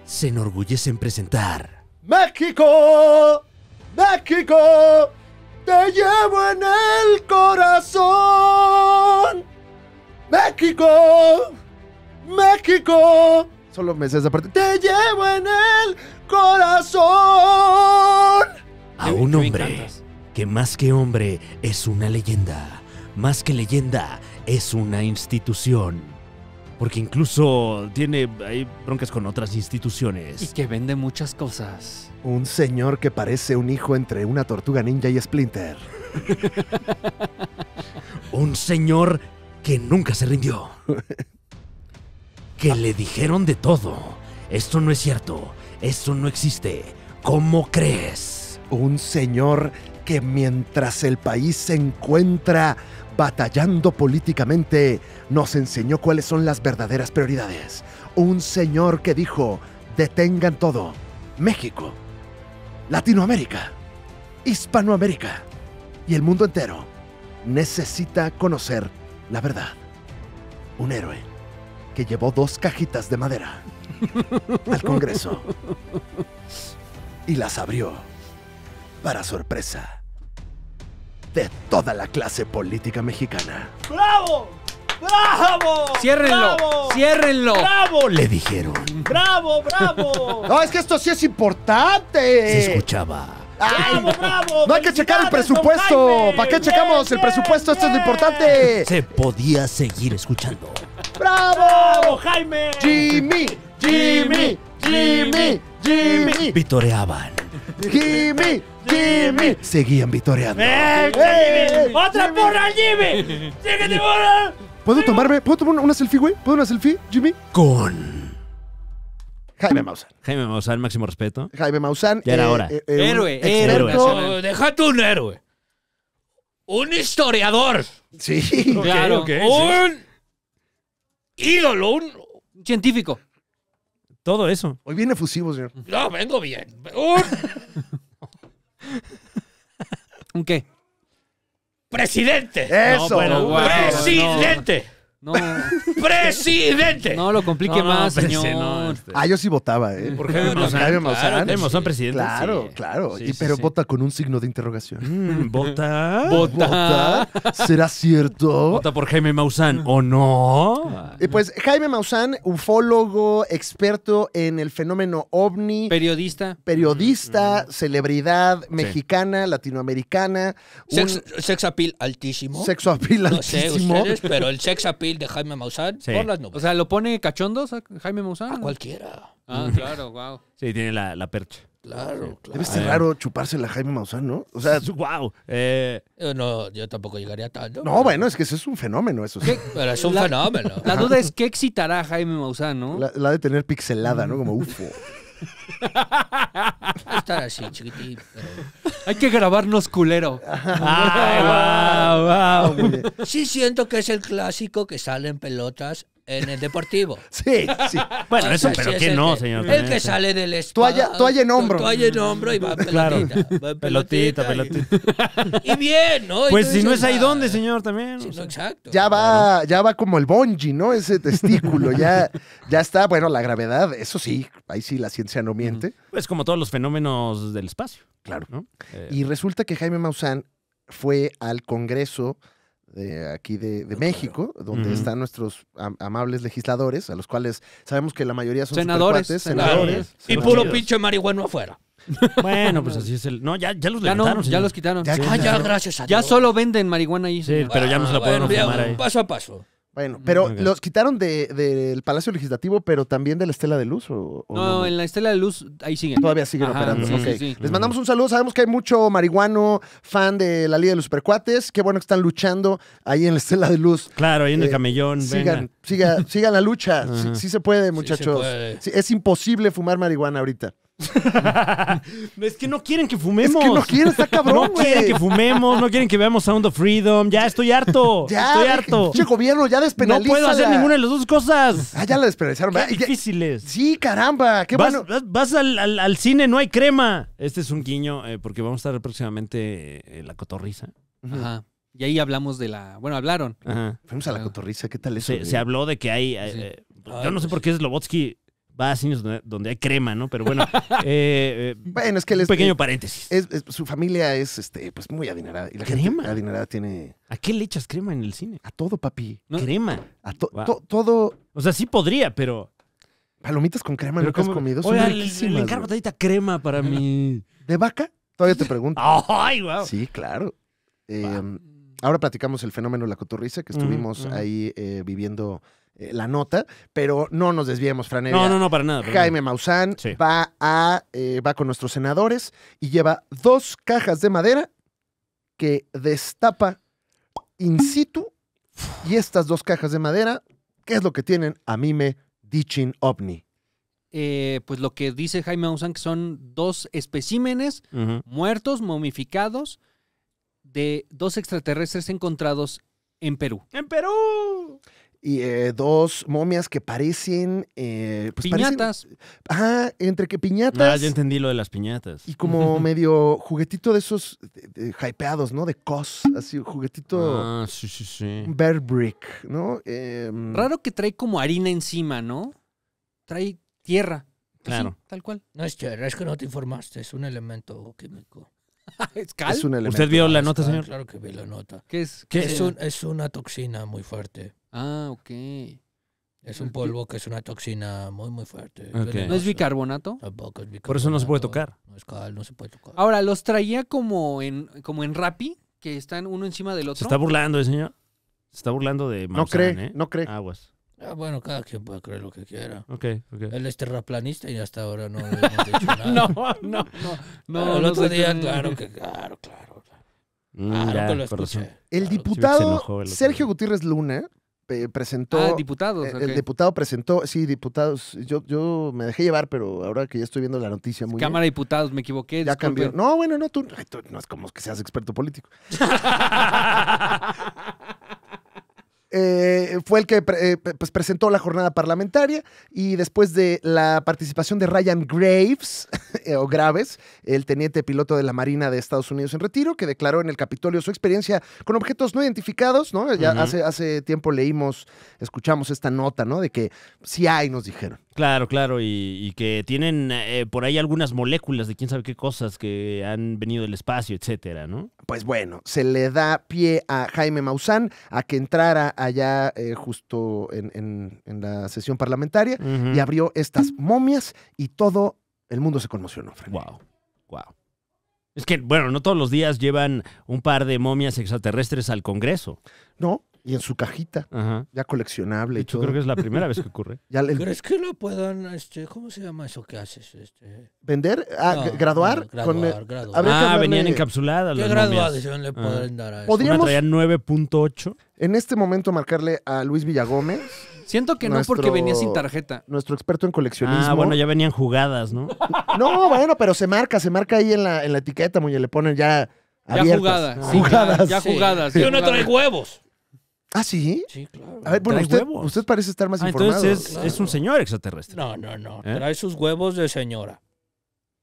se enorgullece en presentar. ¡México! ¡México! ¡Te llevo en el corazón! ¡México! México. Solo me sé esa Te llevo en el corazón. A un hombre que más que hombre es una leyenda. Más que leyenda es una institución. Porque incluso tiene hay broncas con otras instituciones. Y que vende muchas cosas. Un señor que parece un hijo entre una tortuga ninja y Splinter. un señor que nunca se rindió. que le dijeron de todo. Esto no es cierto. Esto no existe. ¿Cómo crees? Un señor que mientras el país se encuentra batallando políticamente, nos enseñó cuáles son las verdaderas prioridades. Un señor que dijo, detengan todo. México, Latinoamérica, Hispanoamérica y el mundo entero necesita conocer la verdad. Un héroe que llevó dos cajitas de madera al Congreso y las abrió para sorpresa de toda la clase política mexicana. ¡Bravo! ¡Bravo! ¡Ciérrenlo! Bravo, bravo ciérrenlo ¡Bravo! Le dijeron. ¡Bravo, bravo! No, es que esto sí es importante. Se escuchaba. Ay, bravo, bravo, no hay que checar el presupuesto. ¿Para qué checamos el presupuesto? Esto es lo importante. Se podía seguir escuchando. ¡Bravo! Jaime! Jimmy, Jimmy, Jimmy, Jimmy. Vitoreaban. Jimmy, Jimmy. Seguían vitoreando. ¡Eh, eh Jimmy! Eh, eh, ¡Otra porra, Jimmy! ¡Síguete, porra! ¿Puedo tomarme, ¿puedo tomar una selfie, güey? ¿Puedo una selfie, Jimmy? Con... Jaime Maussan. Jaime Maussan, máximo respeto. Jaime Maussan. Ya era hora. héroe, héroe. Déjate un héroe. Un historiador. Sí, claro. que Un ídolo, un, científico. Todo eso. Hoy viene fusivo, señor. No, vengo bien. Un, qué? presidente. Eso. Bueno, presidente. No. ¡Presidente! No lo complique más, señor. Este. Ah, yo sí votaba, ¿eh? Por Jaime Maussan. Jaime Maussan. Claro, presidente. Claro, claro. pero vota con un signo de interrogación. Mm, vota. ¿Será cierto? ¿Vota por Jaime Maussan o no? Y eh, pues Jaime Maussan, ufólogo, experto en el fenómeno ovni, Periodista. periodista, mm, mm. celebridad mexicana, latinoamericana, un Sex, appeal altísimo. sexo No sé ustedes, pero el sex appeal de Jaime Maussan por las nubes. O sea, ¿lo pone cachondos Jaime Maussan? a cualquiera. Ah, claro, wow. Sí, tiene la, la percha. Claro, claro. Debe ser eh. raro chuparse la Jaime Maussan, ¿no? O sea, wow. Eh. Yo, no, yo tampoco llegaría tanto. no, bueno, es que eso es un fenómeno, eso sí. Pero es un fenómeno. La duda es qué excitará a Jaime Maussan, ¿no? La, la de tener pixelada, ¿no? Como ufo estar así, Hay que grabarnos culero. Ay, Sí siento que es el clásico que salen pelotas en el deportivo. sí, sí. Bueno, eso, pero sí, no, señor? El que sale del espacio. Toalla, toalla, en hombro. Toalla en hombro y va pelotita. Claro. pelotita, pelotita. Y, bien, ¿no? Pues si no es ahí ah, dónde, señor, también. exacto. Ya va, ya va como el bonji, ¿no? Ese testículo. ya, ya está, bueno, la gravedad, eso sí, ahí sí la ciencia no miente. Es pues como todos los fenómenos del espacio. Claro. ¿no? y eh, resulta que Jaime Maussan fue al Congreso de aquí de, México, donde están nuestros amables legisladores, a los cuales sabemos que la mayoría son senadores, senadores, Y puro pinche marihuana afuera. Bueno, pues así es el. No, ya, ya los ya levantaron, ya los quitaron. Ya, ya, ah, gracias Ya solo venden marihuana ahí. Sí, pero ya no se la ah, pueden podemos Paso a paso. Bueno, pero los quitaron del de, Palacio Legislativo, pero también de la Estela de Luz. ¿o, no, en la Estela de Luz ahí siguen. Todavía siguen operando. Les mandamos un saludo. Sabemos que hay mucho marihuano fan de la Liga de los Supercuates. Qué bueno que están luchando ahí en la Estela de Luz. Claro, ahí en el eh, camellón. Sigan, siga, sigan la lucha. Sí, se puede, muchachos. es imposible fumar marihuana ahorita. es que no quieren que fumemos. Es que no quieren, está cabrón, No quieren que fumemos, no quieren que veamos Sound of Freedom. Ya estoy harto. ya, estoy harto. Che gobierno, ya despenaliza. No puedo hacer ninguna de las dos cosas. Ah, ya la despenalizaron. difíciles. Sí, caramba, qué vas, bueno. Vas, al, cine, no hay crema. Este es un guiño, eh, porque vamos a estar próximamente eh, En la cotorriza. Ajá. Y ahí hablamos de la. Bueno, hablaron. Fuimos a la ah. cotorriza, ¿qué tal eso? Se, habló de que hay. Eh, yo no sé pues por qué es Lobotsky va a cines donde, hay crema, ¿no? Pero bueno, eh, eh, bueno, es que él un pequeño eh, paréntesis. su familia es este, pues muy adinerada. Y la ¿Crema? adinerada tiene. ¿A qué le echas crema en el cine? A todo, papi. Crema. A todo. todo. O sea, sí podría, pero. Palomitas con crema que has comido. Son Oiga, le, le encargo crema para mi. ¿De vaca? Todavía te pregunto. ¡Ay, wow! Sí, claro. Em, ahora platicamos el fenómeno de la cotorriza que mm, estuvimos mm. ahí viviendo eh, la nota, pero no nos desviemos, Franero. No, no, no, para nada. Jaime Maussan va, a, eh, va con nuestros senadores y lleva dos cajas de madera que destapa in situ. Y estas dos cajas de madera, ¿qué es lo que tienen a mí me Dichin Ovni? Eh, pues lo que dice Jaime Maussan que son dos especímenes muertos, momificados, de dos extraterrestres encontrados en Perú. ¡En Perú! y eh, dos momias que parecen. Eh, pues, piñatas. Parecen, entre que piñatas. Ah, ya entendí lo de las piñatas. Y como medio juguetito de esos de, hypeados, ¿no? De cos, así, juguetito. Ah, sí, sí, sí. Bear Brick, ¿no? Em, Raro que trae como harina encima, ¿no? Trae tierra. Claro. tal cual. No es tierra, es que no te informaste, es un elemento químico. ¿Es, cal? ¿Usted vio la nota, señor? Claro que vi la nota. ¿Qué es? es una toxina muy fuerte. Ah, ok. Es un polvo que es una toxina muy, muy fuerte. ¿No es bicarbonato? Tampoco es bicarbonato. Por eso no se puede tocar. No es cal, no se puede tocar. Ahora, los traía como en, como en Rappi, que están uno encima del otro. Se está burlando, el ¿eh, señor. Se está burlando de No cree, ¿eh? no cree. Aguas. Ah, bueno, cada quien puede creer lo que quiera. Ok, ok. Él es terraplanista y hasta ahora no hemos dicho nada. no, no, no. no el otro día, claro que, claro, claro. Mm, claro. que lo escuché. El diputado Sergio Gutiérrez Luna presentó. Ah, eh, el, diputado presentó, sí, diputados. Yo, yo me dejé llevar, pero ahora que ya estoy viendo la noticia muy. Cámara de Diputados, me equivoqué. Ya cambió. No, bueno, no, tú, tú, no es como que seas experto político. Eh, fue el que eh, pues, presentó la jornada parlamentaria y después de la participación de Ryan Graves, eh, o Graves, el teniente piloto de la Marina de Estados Unidos en retiro, que declaró en el Capitolio su experiencia con objetos no identificados, ¿no? Ya hace, hace tiempo leímos, escuchamos esta nota, ¿no? De que sí hay, nos dijeron. Claro, claro, y, que tienen eh, por ahí algunas moléculas de quién sabe qué cosas que han venido del espacio, etcétera, ¿no? Pues bueno, se le da pie a Jaime Maussan a que entrara allá eh, justo en, la sesión parlamentaria y abrió estas momias y todo el mundo se conmocionó, Frank. Wow, wow. Es que, bueno, no todos los días llevan un par de momias extraterrestres al Congreso. No, y en su cajita, ya coleccionable. creo que es la primera vez que ocurre. pero es que lo puedan, este, cómo se llama eso que haces? Este? ¿Vender? Ah, ¿Graduar? Ah, venían encapsuladas. ¿Qué le ah. pueden dar a eso? ¿Podríamos... 9.8. En este momento marcarle a Luis Villagómez. Siento que no porque venía sin tarjeta. Nuestro experto en ah, coleccionismo. Ah, bueno, ya venían jugadas, ¿no? no, bueno, pero se marca, se marca ahí en la, en la etiqueta, muñe, le ponen ya... Ya jugadas. Ya, jugadas. Yo no huevos. ¿Ah, sí? Sí, claro. A ver, bueno, usted, usted parece estar más ah, informado. Entonces es, un señor extraterrestre. No, no, no. ¿Eh? Trae sus huevos de señora.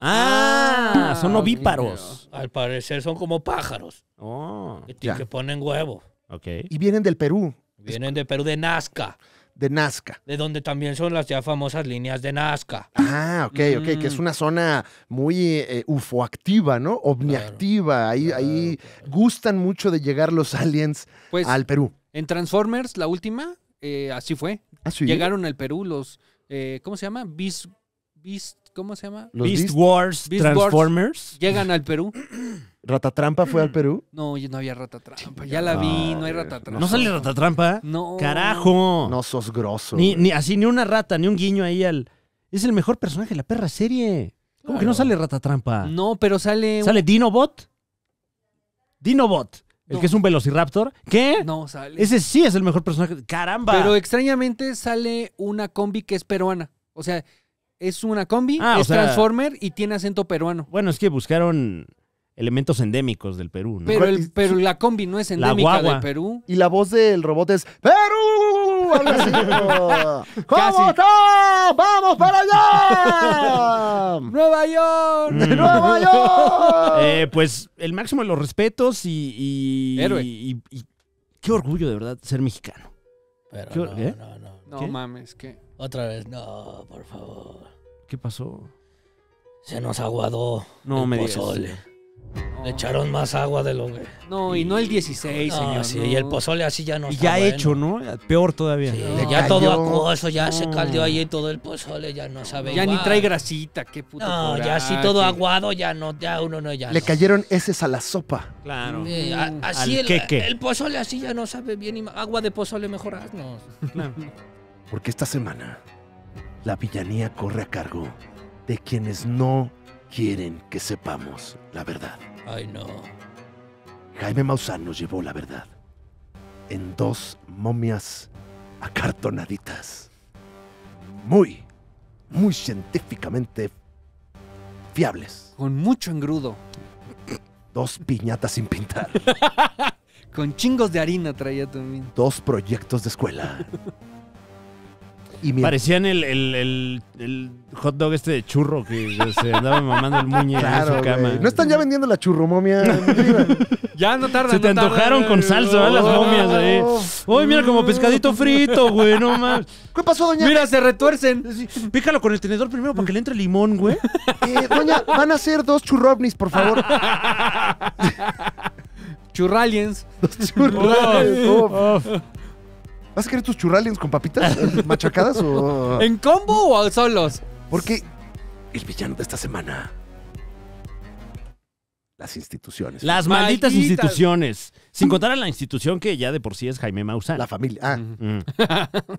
Ah, son ah, ovíparos. Al parecer son como pájaros. Oh, que, ponen huevo. Ok. Y vienen del Perú. Vienen del Perú, de Nazca. De Nazca. De donde también son las ya famosas líneas de Nazca. Ah, ok, ok, que es mm. una zona muy eh, ufoactiva, ¿no? Omniactiva. ahí, ahí gustan mucho de llegar los aliens pues al Perú. En Transformers, la última, eh, así fue. Ah, Llegaron al Perú los, eh, ¿cómo se llama? Beast, Beast ¿cómo se llama? Beast, Wars Transformers. llegan al Perú. ¿Ratatrampa fue al Perú? No, no había Ratatrampa. Ya la vi, no hay Ratatrampa. ¿No sale Ratatrampa? No. ¡Carajo! No sos grosso. Ni, así, ni una rata, ni un guiño ahí al... Es el mejor personaje de la perra serie. ¿Cómo que no sale Ratatrampa? No, pero sale... ¿Sale Dinobot? Dinobot que es un velociraptor. ¿Qué? No, sale. Ese sí es el mejor personaje. ¡Caramba! Pero extrañamente sale una combi que es peruana. O sea, es una combi, ah, es Transformer y tiene acento peruano. Bueno, es que buscaron elementos endémicos del Perú. ¿no? Pero, la combi no es endémica del Perú. Y la voz del robot es ¡Perú! ¿Cómo está? ¡Vamos para allá! ¡Nueva York! ¡Nueva York! Eh, pues el máximo de los respetos y, qué orgullo de verdad ser mexicano. Pero ¿eh? no, no, no, no. mames, ¿qué? Otra vez, no, por favor. ¿Qué pasó? Se nos aguadó no, me pozole. Le echaron más agua de lo No, y no el 16, señor. y el pozole así ya no Y ya hecho, ¿no? Peor todavía. Sí, ya todo acuoso, ya se caldeó ahí todo el pozole, ya no sabe. Ya ni trae grasita, qué puto. No, ya así todo aguado, ya no, ya uno no, ya. Le cayeron heces a la sopa. Claro. así el, pozole así ya no sabe bien. Agua de pozole mejor no Porque esta semana la villanía corre a cargo de quienes no quieren que sepamos la verdad. Ay, no. Jaime Maussan nos llevó la verdad en dos momias acartonaditas. Muy, muy científicamente fiables. Con mucho engrudo. Dos piñatas sin pintar. Con chingos de harina traía también. Dos proyectos de escuela. Y Parecían el, el, el, hot dog este de churro que se andaba mamando el muñeco en su cama. No están ya vendiendo la churromomia. ya no tardan. Se te antojaron con salsa las oh, momias ahí. Uy, mira como pescadito frito, güey, no más. ¿Qué pasó, doña? Mira, se retuercen. Pícalo con el tenedor primero para que le entre limón, güey. Eh, doña, van a hacer dos churrovnis, por favor. Churraliens. Dos churraliens. ¿Vas a querer tus churralines con papitas eh, machacadas o...? ¿En combo o solos? Porque el villano de esta semana... Las instituciones. Las malditas, instituciones. Sin contar a la institución que ya de por sí es Jaime Maussan. La familia. Ah. Mm.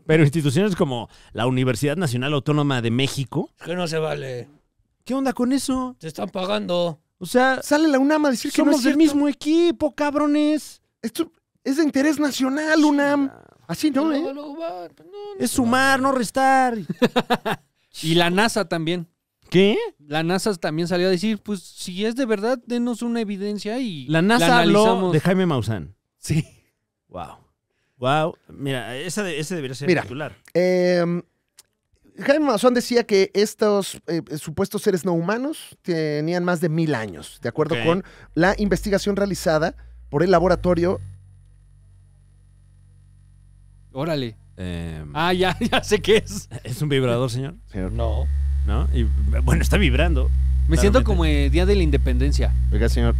Pero instituciones como la Universidad Nacional Autónoma de México. que no se vale. ¿Qué onda con eso? Se están pagando. O sea, sale la UNAM a decir que somos del mismo equipo, cabrones. Esto es de interés nacional, UNAM. Así no, ¿eh? Pues es sumar, no restar. y la NASA también. ¿Qué? La NASA también salió a decir, pues si es de verdad, denos una evidencia y la NASA habló de Jaime Maussan. Sí. Wow. Wow. Mira, ese debería ser Mira, titular. Em, Jaime Maussan decía que estos eh, supuestos seres no humanos tenían más de mil años, de acuerdo con la investigación realizada por el laboratorio Órale. Em, ah, ya, ya sé qué es. ¿Es un vibrador, señor? No. ¿No? Y bueno, está vibrando. Me siento como el Día de la Independencia. Oiga, señor.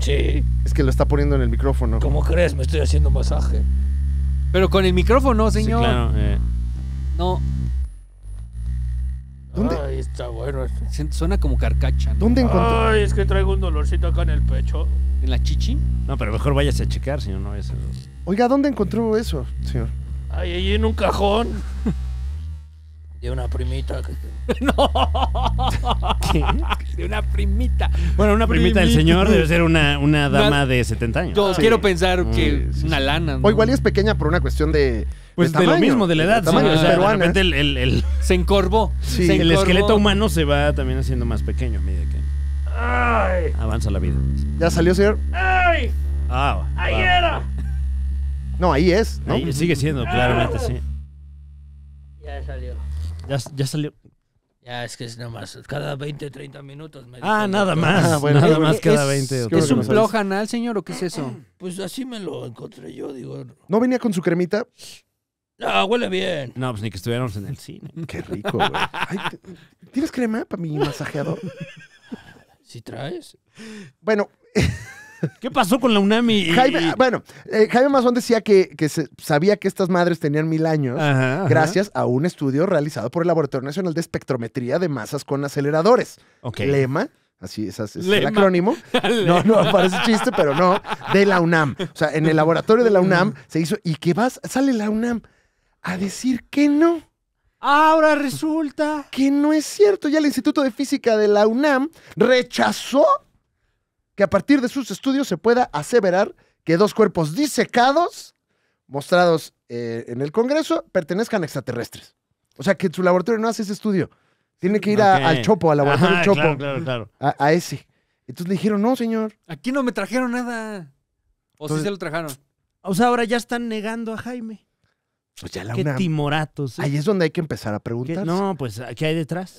Sí. Es que lo está poniendo en el micrófono. ¿Cómo crees? Me estoy haciendo masaje. Pero con el micrófono, señor. Sí, claro. Eh. No. ¿Dónde? Ay, está bueno. Este. Suena como carcacha. ¿no? ¿Dónde encontró? Ay, es que traigo un dolorcito acá en el pecho. ¿En la chichi? No, pero mejor váyase a checar, si No es... Oiga, ¿dónde encontró eso, señor? Ay, ahí en un cajón. De una primita. ¡No! ¿Qué? De una primita. Bueno, una primita, del señor debe ser una, dama de 70 años. Yo quiero pensar que una lana. O igual es pequeña por una cuestión de pues de, lo mismo, de la edad. sí, o sea, de el, se encorvó. Sí. el esqueleto humano se va también haciendo más pequeño a medida que Ay. avanza la vida. ¿Ya salió, señor? ¡Ay! Ah, ¡Ahí era! No, ahí es, ¿no? sigue siendo, ah. claramente, sí. Ya salió. Ya, salió. Ya, es que es nada más, cada 20, 30 minutos. Me ah, ah nada más. nada más cada 20. ¿Es un plojanal, señor, o qué es eso? Pues así me lo encontré yo, digo. ¿No venía con su cremita? No, huele bien. No, pues ni que estuviéramos en el cine. Qué rico, güey. ¿Tienes crema para mi masajeador? ¿Sí traes? Bueno. ¿Qué pasó con la UNAMI? Jaime, bueno, eh, Jaime Mazón decía que, se, sabía que estas madres tenían mil años gracias a un estudio realizado por el Laboratorio Nacional de Espectrometría de Masas con Aceleradores. Ok. Lema. Así es, es el acrónimo. No, no, parece chiste, pero no. De la UNAM. O sea, en el laboratorio de la UNAM se hizo. ¿Y qué vas? Sale la UNAM a decir que no. Ahora resulta. Que no es cierto. Ya el Instituto de Física de la UNAM rechazó que a partir de sus estudios se pueda aseverar que dos cuerpos disecados, mostrados eh, en el Congreso, pertenezcan a extraterrestres. O sea, que su laboratorio no hace ese estudio. Tiene que ir al Chopo, al laboratorio Chopo. Claro, claro, A, ese. Entonces le dijeron, no, señor. Aquí no me trajeron nada. O si se lo trajeron. O sea, ahora ya están negando a Jaime. Pues qué timoratos. ¿eh? Ahí es donde hay que empezar a preguntar. No, pues, aquí hay detrás?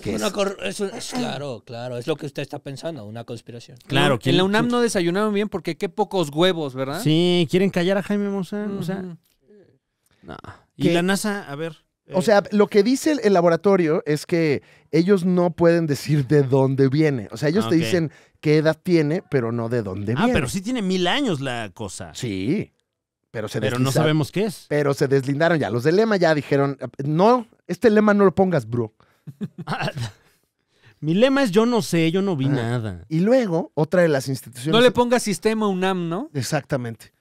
claro, claro, es lo que usted está pensando, una conspiración. Claro, En la UNAM no desayunaron bien porque qué pocos huevos, ¿verdad? Sí, quieren callar a Jaime Maussan. O sea, no. Y la NASA, a ver. Eh. O sea, lo que dice el, laboratorio es que ellos no pueden decir de dónde viene. O sea, ellos ah, te dicen qué edad tiene, pero no de dónde Ah, pero sí tiene mil años la cosa. Sí pero no sabemos qué es. Pero se deslindaron ya. Los de Lema ya dijeron, no, este lema no lo pongas, bro. Mi lema es yo no sé, yo no vi ah. nada. Y luego, otra de las instituciones... No le pongas sistema UNAM, ¿no? Exactamente.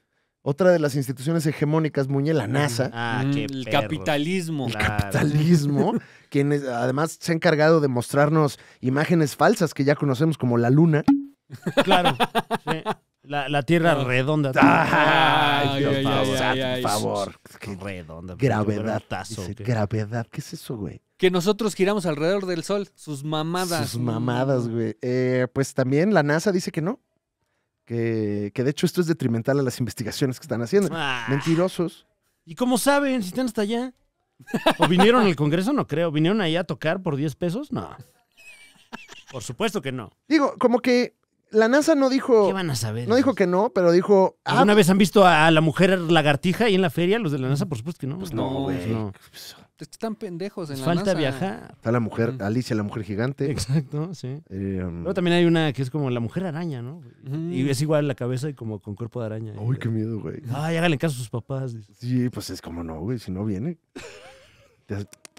Otra de las instituciones hegemónicas, Muñe, la NASA. Ah, mm, el capitalismo. El capitalismo, quienes además se ha encargado de mostrarnos imágenes falsas que ya conocemos como la luna. Claro. sí. La, la tierra ah. redonda. Ay, Dios, mío, por favor. Qué redonda. Gravedad. gravedad. ¿Qué es eso, güey? Que nosotros giramos alrededor del sol. Sus mamadas. Sus mamadas, güey. Eh, pues también la NASA dice que no. Que, que, de hecho esto es detrimental a las investigaciones que están haciendo. Ah. Mentirosos. ¿Y cómo saben si están hasta allá? ¿O vinieron al Congreso? No creo. ¿Vinieron ahí a tocar por 10 pesos? No. Por supuesto que no. Digo, como que la NASA no dijo. ¿Qué van a saber? No dijo que no, pero dijo. Ah, ¿Alguna pues vez han visto a la mujer lagartija ahí en la feria? Los de la NASA, por supuesto que no. Pues no, pues güey. No, están pendejos en la Falta viaja viajar. Está la mujer, Alicia, la mujer gigante. Exacto, sí. Eh, um, también hay una que es como la mujer araña, ¿no? Y es igual la cabeza y como con cuerpo de araña. Uy, qué miedo, güey. Ay, háganle caso a sus papás. Sí, pues es como no, güey, si no viene.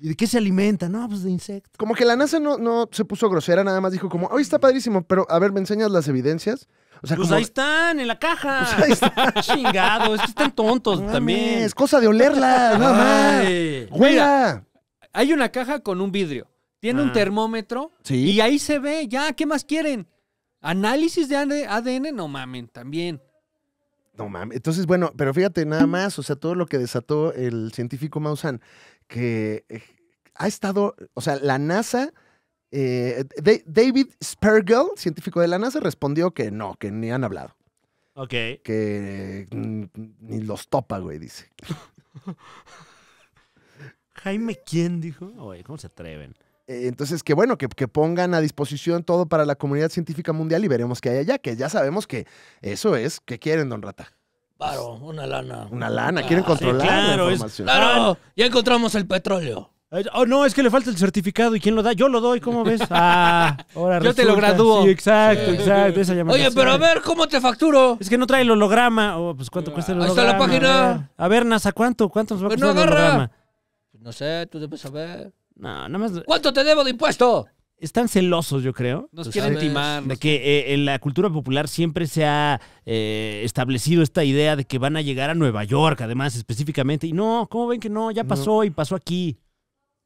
¿Y de qué se alimenta? No, pues de insectos. Como que la NASA no, no se puso grosera, nada más dijo como, hoy está padrísimo, pero a ver, ¿me enseñas las evidencias? O pues ahí están, en la caja. Pues ahí están. ¡Chingados! es que están tontos también. Es cosa de olerla, nada más. hay una caja con un vidrio. Tiene un ah. termómetro Sí. y ahí se ve, ya, ¿qué más quieren? Análisis de ADN, no mamen, también. No mames. Entonces, bueno, pero fíjate nada más, o sea, todo lo que desató el científico Maussan, que eh, ha estado, o sea, la NASA... Eh, David Spergel, científico de la NASA, respondió que no, que ni han hablado. Ok. Que ni los topa, güey, dice. Jaime, ¿quién dijo? Oye, ¿cómo se atreven? Eh, entonces, que bueno, que, que, pongan a disposición todo para la comunidad científica mundial y veremos qué hay allá, que ya sabemos que eso es que quieren, don Rata. Paro, una lana. Una lana, quieren ah, controlar la información. claro, ya encontramos el petróleo. Eh, oh, no, es que le falta el certificado. ¿Y quién lo da? Yo lo doy, ¿cómo ves? Ah, ahora Yo te lo gradúo. Sí, exacto, exacto. Oye, pero a ver, ¿cómo te facturo? Es que no trae el holograma. Oh, pues ¿cuánto cuesta el holograma? Ahí está la página. A ver, NASA, ¿cuánto? ¿Cuánto nos va a pues costar no el holograma? No sé, tú debes saber. No, nada más. ¿Cuánto te debo de impuesto? están celosos, yo creo. Nos quieren de, timar. De que eh, en la cultura popular siempre se ha eh, establecido esta idea de que van a llegar a Nueva York, además, específicamente. Y no, ¿cómo ven que no? Ya pasó y pasó aquí.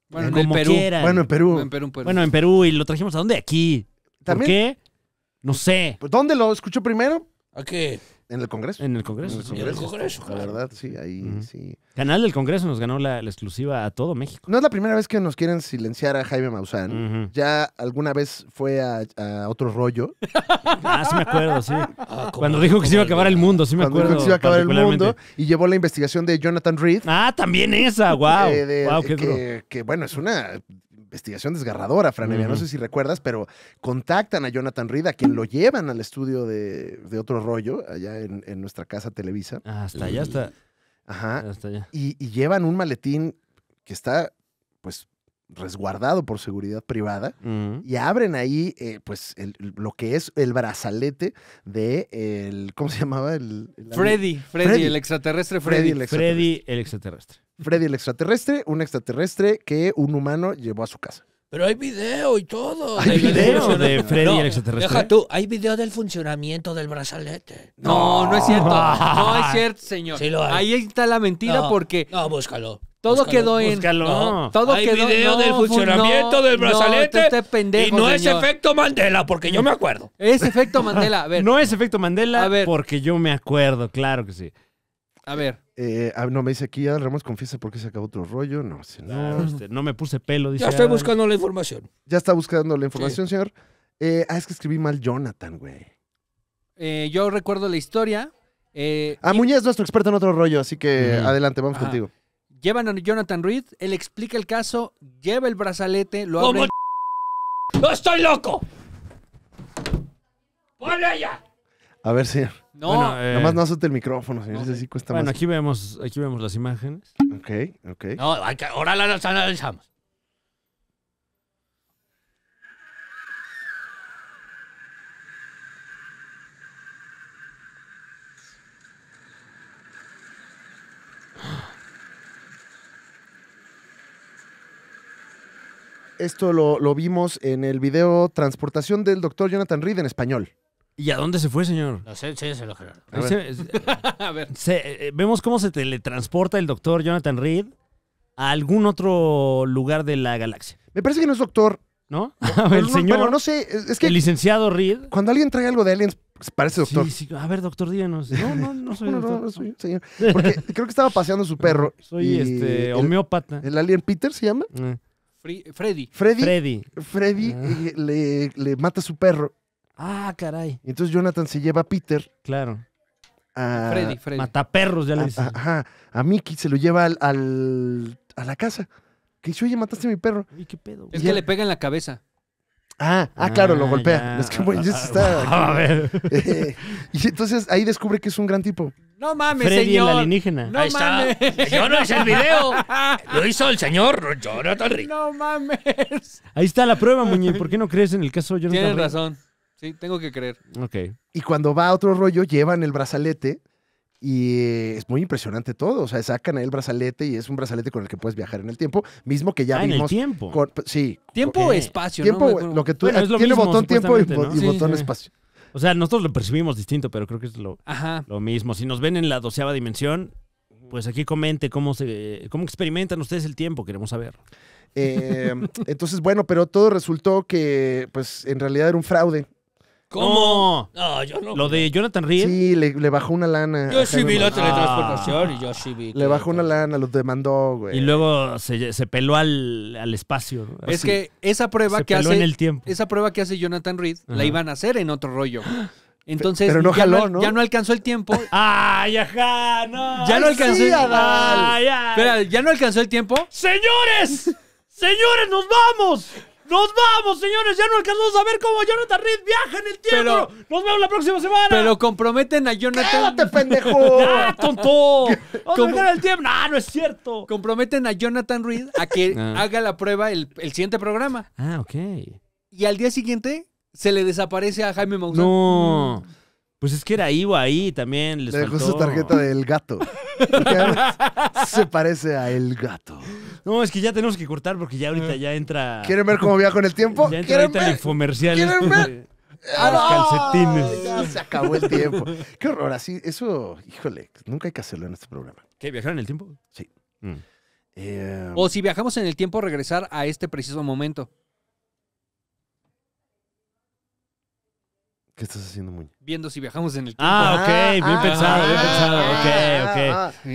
Bueno, eh, en Perú. Bueno, en Perú. Bueno, en Perú. Y lo trajimos a dónde? Aquí. ¿También? ¿Por qué? No sé. Pues, ¿Dónde lo escuchó primero? ¿A qué? En el Congreso. En el Congreso. En el Congreso, La verdad, sí, ahí sí. Canal del Congreso nos ganó la, exclusiva a todo México. No es la primera vez que nos quieren silenciar a Jaime Maussan. Ya alguna vez fue a, otro rollo. Ah, sí me acuerdo, sí. Ah, Cuando dijo que se iba a acabar el mundo, sí me acuerdo. Dijo que se iba a acabar el mundo y llevó la investigación de Jonathan Reed. Ah, también esa, wow. Eh, qué que, que bueno, es una investigación desgarradora, Franevia. No sé si recuerdas, pero contactan a Jonathan Reed, a quien lo llevan al estudio de, otro rollo, allá en, nuestra casa Televisa. Hasta ya está. Ajá. Hasta allá. Y, llevan un maletín que está, pues, resguardado por seguridad privada y abren ahí eh, pues lo que es el brazalete de el ¿cómo se llamaba? El, Freddy, Freddy, el extraterrestre Freddy. Freddy el extraterrestre. Freddy el extraterrestre. Freddy el extraterrestre, un extraterrestre que un humano llevó a su casa. Pero hay video y todo. Hay video de Freddy el extraterrestre. Deja tú, hay video del funcionamiento del brazalete. No, no, es cierto. No es cierto, señor. Sí lo hay. Ahí está la mentira porque. No, búscalo. Todo quedó en. Búscalo. todo Hay video del funcionamiento del brazalete. Este y no es efecto Mandela, porque yo me acuerdo. Es efecto Mandela, a ver. No es efecto Mandela, porque yo me acuerdo, claro que sí. A ver. Eh, ah, no, me dice aquí, Adal ah, Ramos confiesa por qué se acabó otro rollo. No no. Ah, este, no me puse pelo, Ya estoy buscando la información. Ya está buscando la información, señor. Eh, ah, es que escribí mal Jonathan, güey. Eh, yo recuerdo la historia. Ah, Muñez nuestro experto en otro rollo, así que adelante, vamos contigo. Llevan a Jonathan Reed, él explica el caso, lleva el brazalete, lo abre. ¡No estoy loco! ¡Ponle allá! A ver, señor. No. no, eh, no azote el micrófono, señores. Así cuesta bueno, aquí vemos, aquí vemos las imágenes. Ok, ok. No, ahora las analizamos. Esto lo, lo vimos en el video Transportación del doctor Jonathan Reed en español. ¿Y a dónde se fue, señor? sí, se lo A ver. Eh, eh, eh, vemos cómo se teletransporta el doctor Jonathan Reed a algún otro lugar de la galaxia. Me parece que no es doctor. ¿No? el señor. no sé. Es que. El licenciado Reed. Cuando alguien trae algo de aliens, pues, parece doctor. Sí, sí. A ver, doctor, díganos. No, no, no soy doctor. No, no, soy señor. Porque creo que estaba paseando su perro. Soy este, homeópata. El, alien Peter se llama. Freddy. Freddy. Freddy. Freddy ah. le, le mata a su perro Ah, caray. entonces Jonathan se lleva a Peter. Claro. A Freddy, Freddy. Mataperros, ya le dicen. ajá. A Mickey se lo lleva al, a la casa. Que dice, oye, mataste a mi perro. ¿Y qué pedo. Es que le pega en la cabeza. Ah, ah, claro, lo ah, golpea. Es que, bueno, ya se está. A ver. y entonces ahí descubre que es un gran tipo. No mames, Freddy el alienígena. No Ahí está. Yo no hice el video. Lo hizo el señor Jonathan Rick. No mames. Ahí está la prueba, Muñe. ¿Por qué no crees en el caso de Jonathan Tienes razón. Sí, tengo que creer. Ok. Y cuando va a otro rollo, llevan el brazalete y eh, es muy impresionante todo. O sea, sacan ahí el brazalete y es un brazalete con el que puedes viajar en el tiempo. Mismo que ya ah, vimos. En tiempo. Pues, sí. Tiempo o espacio. Tiempo, lo que tú. tiene botón tiempo y, botón espacio. O sea, nosotros lo percibimos distinto, pero creo que es lo, lo mismo. Si nos ven en la doceava dimensión, pues aquí comente cómo, se, cómo experimentan ustedes el tiempo, queremos saber. Eh, entonces, bueno, pero todo resultó que pues en realidad era un fraude ¿Cómo? No, yo no. Lo de Jonathan Reed. Sí, le, bajó una lana. Yo sí vi la teletransportación y yo sí vi. Le bajó una pues lana, lo demandó, güey. Y luego se, peló al, al espacio. Pues es que esa prueba que hace. En el tiempo. Esa prueba que hace Jonathan Reed la iban a hacer en otro rollo. Entonces, pero no jaló, ya, no, ya, no, alcanzó el tiempo. ¡Ay, ajá! ¡No! Ya no alcanzó. ay, Espera, ya no alcanzó el tiempo. ¡Señores! ¡Señores, nos vamos! ¡Nos vamos, señores! Ya no alcanzamos a ver cómo Jonathan Reed viaja en el tiempo. ¡Nos vemos la próxima semana! Pero comprometen a Jonathan. ¡Quédate, pendejo! ¡Ah, tonto! ¡Vamos a en el tiempo! Ah, no es cierto! Comprometen a Jonathan Reed a que ah. haga la prueba el, siguiente programa. Ah, ok. Y al día siguiente se le desaparece a Jaime Maussan. No. Mm. Pues es que era Ivo ahí también. Les dejó su tarjeta del gato. se parece a el gato. No, es que ya tenemos que cortar porque ya ahorita ya entra. ¿Quieren ver cómo viaja con el tiempo? Ya entra ahorita el infomercial. ¿Quieren este ver? los calcetines. Ya se acabó el tiempo. Qué horror, así, eso, híjole, nunca hay que hacerlo en este programa. ¿Qué? ¿Viajar en el tiempo? Sí. Mm. Eh, o si viajamos en el tiempo, regresar a este preciso momento. ¿Qué estás haciendo, Muñe? Viendo si viajamos en el tiempo. Ah, ok, ah, bien ah, pensado, bien ah, pensado. ok,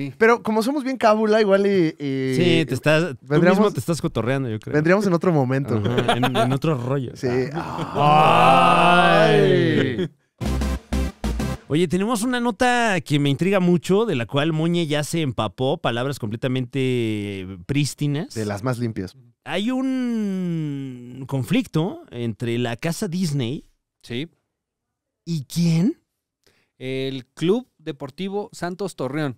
ok. Pero como somos bien cábula, igual y. sí, te estás. Tú te estás cotorreando, yo creo. Vendríamos en otro momento. en, otro rollo. Sí. Ay. Oye, tenemos una nota que me intriga mucho, de la cual Muñe ya se empapó, palabras completamente prístinas. De las más limpias. Hay un conflicto entre la casa Disney. Sí ¿Y quién? El Club Deportivo Santos Torreón.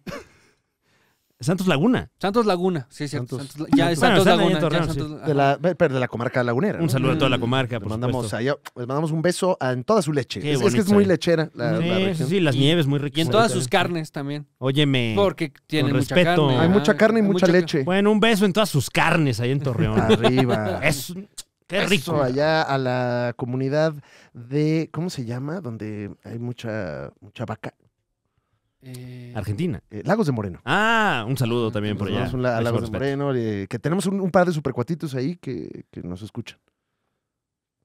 Santos Laguna. Santos Laguna, sí, sí. Laguna. de, la, pero de la comarca lagunera. Un saludo a toda la comarca. Por les mandamos, oh, les mandamos un beso en toda su leche. es, que es muy lechera. La, sí, región. sí, las nieves muy ricas. Y en todas sus carnes también. Óyeme. Porque tienen mucha respeto. carne. Hay mucha ¿ah? carne y mucha, mucha leche. Bueno, un beso en todas sus carnes ahí en Torreón. Arriba. Es. Qué rico. allá a la comunidad de, ¿cómo se llama? Donde hay mucha, mucha vaca. Eh, Argentina. Eh, Lagos de Moreno. Ah, un saludo también por allá. a Lagos de Moreno, eh, que tenemos un, par de supercuatitos ahí que nos escuchan.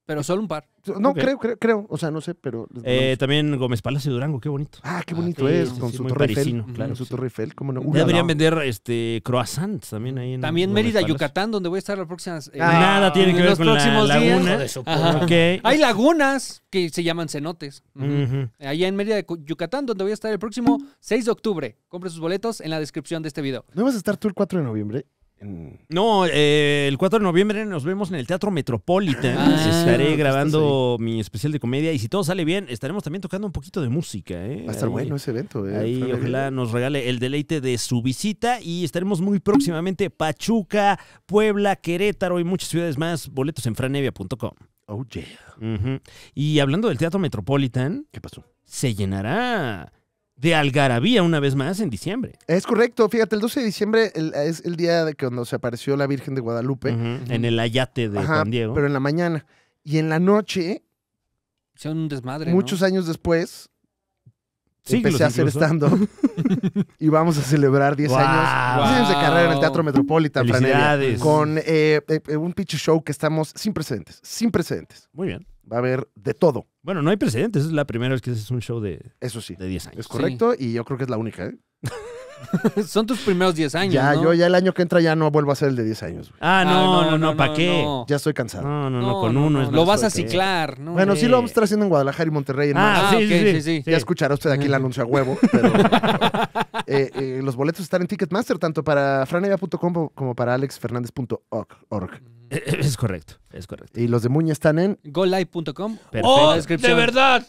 Pero eh, solo un par. No, creo, creo, creo. O sea, no sé, pero. Eh, también Gómez Palacio y Durango, qué bonito. ah, qué ah, bonito es. con su Torre Eiffel. claro. con su Torre Eiffel, deberían vender este croissants también ahí en También Mérida, Yucatán, donde voy a estar la próxima. Eh, Nada tiene que ver con la laguna. Hay lagunas que se llaman cenotes. Allá en Mérida, de Yucatán, donde voy a estar el próximo 6 de octubre. Compre sus boletos en la descripción de este video. ¿No vas a estar tú el 4 de noviembre? No, eh, el 4 de noviembre nos vemos en el Teatro Metropolitan. Ah, pues estaré grabando mi especial de comedia y si todo sale bien, estaremos también tocando un poquito de música. ¿eh? Va a estar bueno ese evento. ¿eh? ahí ojalá nos regale el deleite de su visita y estaremos muy próximamente Pachuca, Puebla, Querétaro y muchas ciudades más. Boletos en franevia.com. Oh, yeah. Y hablando del Teatro Metropolitan. ¿Qué pasó? Se llenará de algarabía una vez más en diciembre. Es correcto, fíjate, el 12 de diciembre es el día de cuando se apareció la Virgen de Guadalupe. En el ayate de San Diego. Pero en la mañana. Y en la noche. Son un desmadre. Muchos años después. empecé a hacer estando y vamos a celebrar 10 años, de carrera en el Teatro Metropolitan, con eh, eh, un pitch show que estamos sin precedentes, sin precedentes. Muy bien va a haber de todo. Bueno, no hay precedentes. Es la primera vez que es un show de, Eso sí. de 10 años. Es correcto y yo creo que es la única. ¿eh? Son tus primeros 10 años. Ya, yo ya el año que entra ya no vuelvo a ser el de 10 años. Ah, no, no, no, no. ¿para qué? Ya estoy cansado. No, no, no, con uno Lo vas a ciclar, ¿no? bueno, sí lo vamos a estar haciendo en Guadalajara y Monterrey. Ah, ah sí, sí, sí, Ya escuchará usted aquí el anuncio a huevo, eh, eh, los boletos están en Ticketmaster, tanto para franega.com como para alexfernandez.org. Es correcto, es correcto. Y los de Muñoz están en GoLive.com. ¡Oh, de verdad!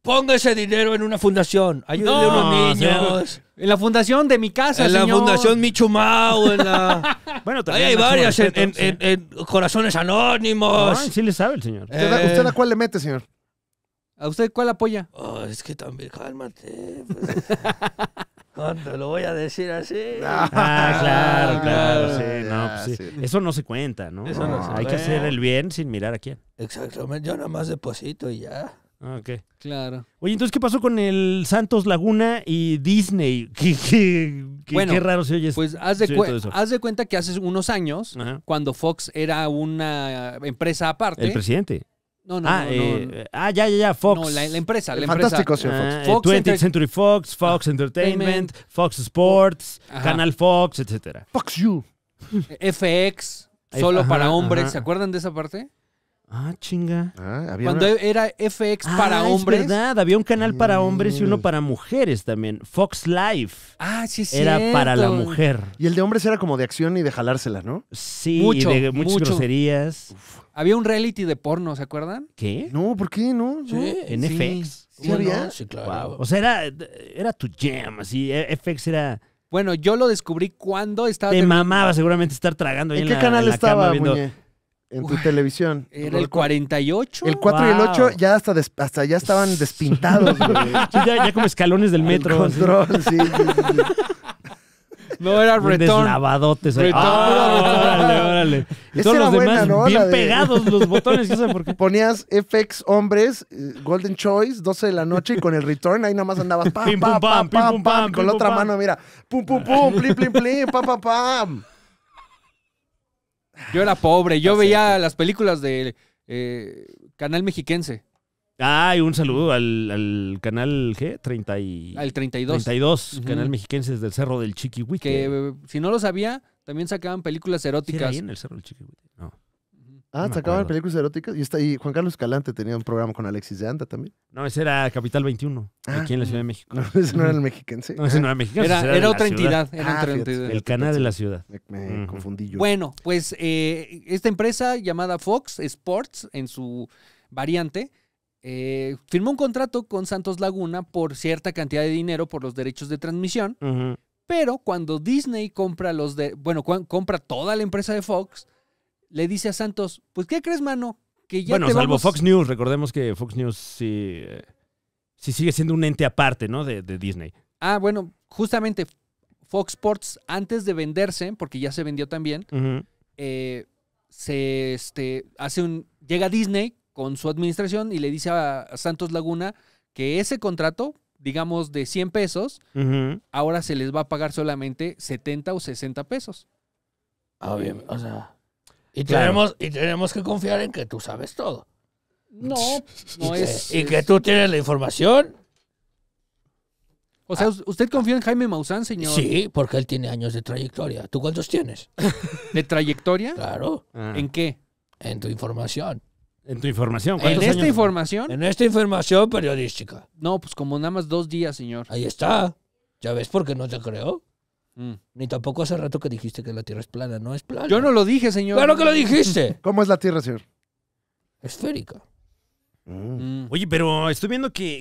Ponga ese dinero en una fundación. Ayúdenle a unos niños. En la fundación de mi casa, En la fundación Michumau, en la... bueno, Ahí hay varias, en, en, en, Corazones Anónimos. Ay, sí le sabe el señor. ¿Usted, a eh, cuál le mete, señor? ¿A usted cuál apoya? Oh, es que también, cálmate. Pues. te lo voy a decir así. Ah, ah claro, claro, sí, no, ah, pues sí. Eso no se cuenta, ¿no? Eso no se Hay que hacer el bien sin mirar a quién. Exactamente, yo nada más deposito y ya. Ah, ok. Claro. Oye, entonces, ¿qué pasó con el Santos Laguna y Disney? Qué, raro se oye. Pues haz de, haz de cuenta que hace unos años, cuando Fox era una empresa aparte. El presidente. No, no, ah, no, eh, eh, ah, ya, ya, ya, Fox. la, empresa, la empresa. Fantástico, ah, Fox. Eh, Fox 20th Century Fox, Fox ah, Entertainment, Fox Sports, Canal Fox, etcétera. Fox You. FX, solo para hombres. ¿Se acuerdan de esa parte? Ah, chinga. Ah, Cuando era FX ah, para hombres. Es verdad, había un canal para mm. hombres y uno para mujeres también. Fox Life. Ah, sí, sí. Era para la mujer. Y el de hombres era como de acción y de jalársela, ¿no? Sí, Mucho, de muchas groserías. Uf. Había un reality de porno, ¿se acuerdan? ¿Qué? No, ¿por qué no? ¿Sí? ¿En FX? ¿Sí, claro. O sea, era, tu jam, así. E, FX era... Bueno, yo lo descubrí cuando estaba... Te mamaba seguramente estar tragando ¿En, qué canal estaba, en tu televisión. Era el 48. El 4 y el 8 ya hasta, ya estaban despintados, güey. ya, como escalones del metro. sí, sí. No era retón. Ah, órale, Y todos los bien pegados los botones, Ponías FX hombres, eh, Golden Choice, 12 de la noche y con el return ahí nada más andabas pam, pam, pam, pam, pam, con la otra mano, mira, pum, pum, pum, plim, plim, plim, pam, pam, pam. Yo era pobre, yo veía las películas de eh, Canal Mexiquense. Ah, y un saludo al, canal G, 30 y... Al 32. 32, canal canal el del Cerro del Chiquihuite. Que eh, si no lo sabía, también sacaban películas eróticas. el Cerro del No. Ah, sacaban películas eróticas. Y está Juan Carlos Calante tenía un programa con Alexis de Anda también. No, ese era Capital 21, ah, aquí en la Ciudad de México. No, ese no era el mexiquense. No, ese no era mexicano Era, otra entidad. Era ah, El canal de la ciudad. Me, confundí yo. Bueno, pues eh, esta empresa llamada Fox Sports, en su variante, eh, firmó un contrato con Santos Laguna por cierta cantidad de dinero por los derechos de transmisión, pero cuando Disney compra los de, bueno, compra toda la empresa de Fox, le dice a Santos, pues ¿qué crees, mano? Que ya bueno, salvo Fox News, recordemos que Fox News sí, eh, sigue siendo un ente aparte, ¿no? De, Disney. Ah, bueno, justamente Fox Sports, antes de venderse, porque ya se vendió también, eh, se este, hace un. llega Disney, con su administración y le dice a Santos Laguna que ese contrato, digamos de 100 pesos, ahora se les va a pagar solamente 70 o 60 pesos. Ah, bien, o sea. Y tenemos, y tenemos que confiar en que tú sabes todo. No, no es. Y que tú tienes la información. O sea, ¿usted confía en Jaime Mausán, señor? Sí, porque él tiene años de trayectoria. ¿Tú cuántos tienes? ¿De trayectoria? Claro. Ah. ¿En qué? En tu información. En tu información. En esta información. En esta información periodística. No, pues como nada más dos días, señor. Ahí está. ¿Ya ves por qué no te creo? Mm. Ni tampoco hace rato que dijiste que la Tierra es plana. No es plana. Yo no lo dije, señor. ¡Claro que lo dijiste! ¿Cómo es la Tierra, señor? Esférica. Mm. Oye, pero estoy viendo que,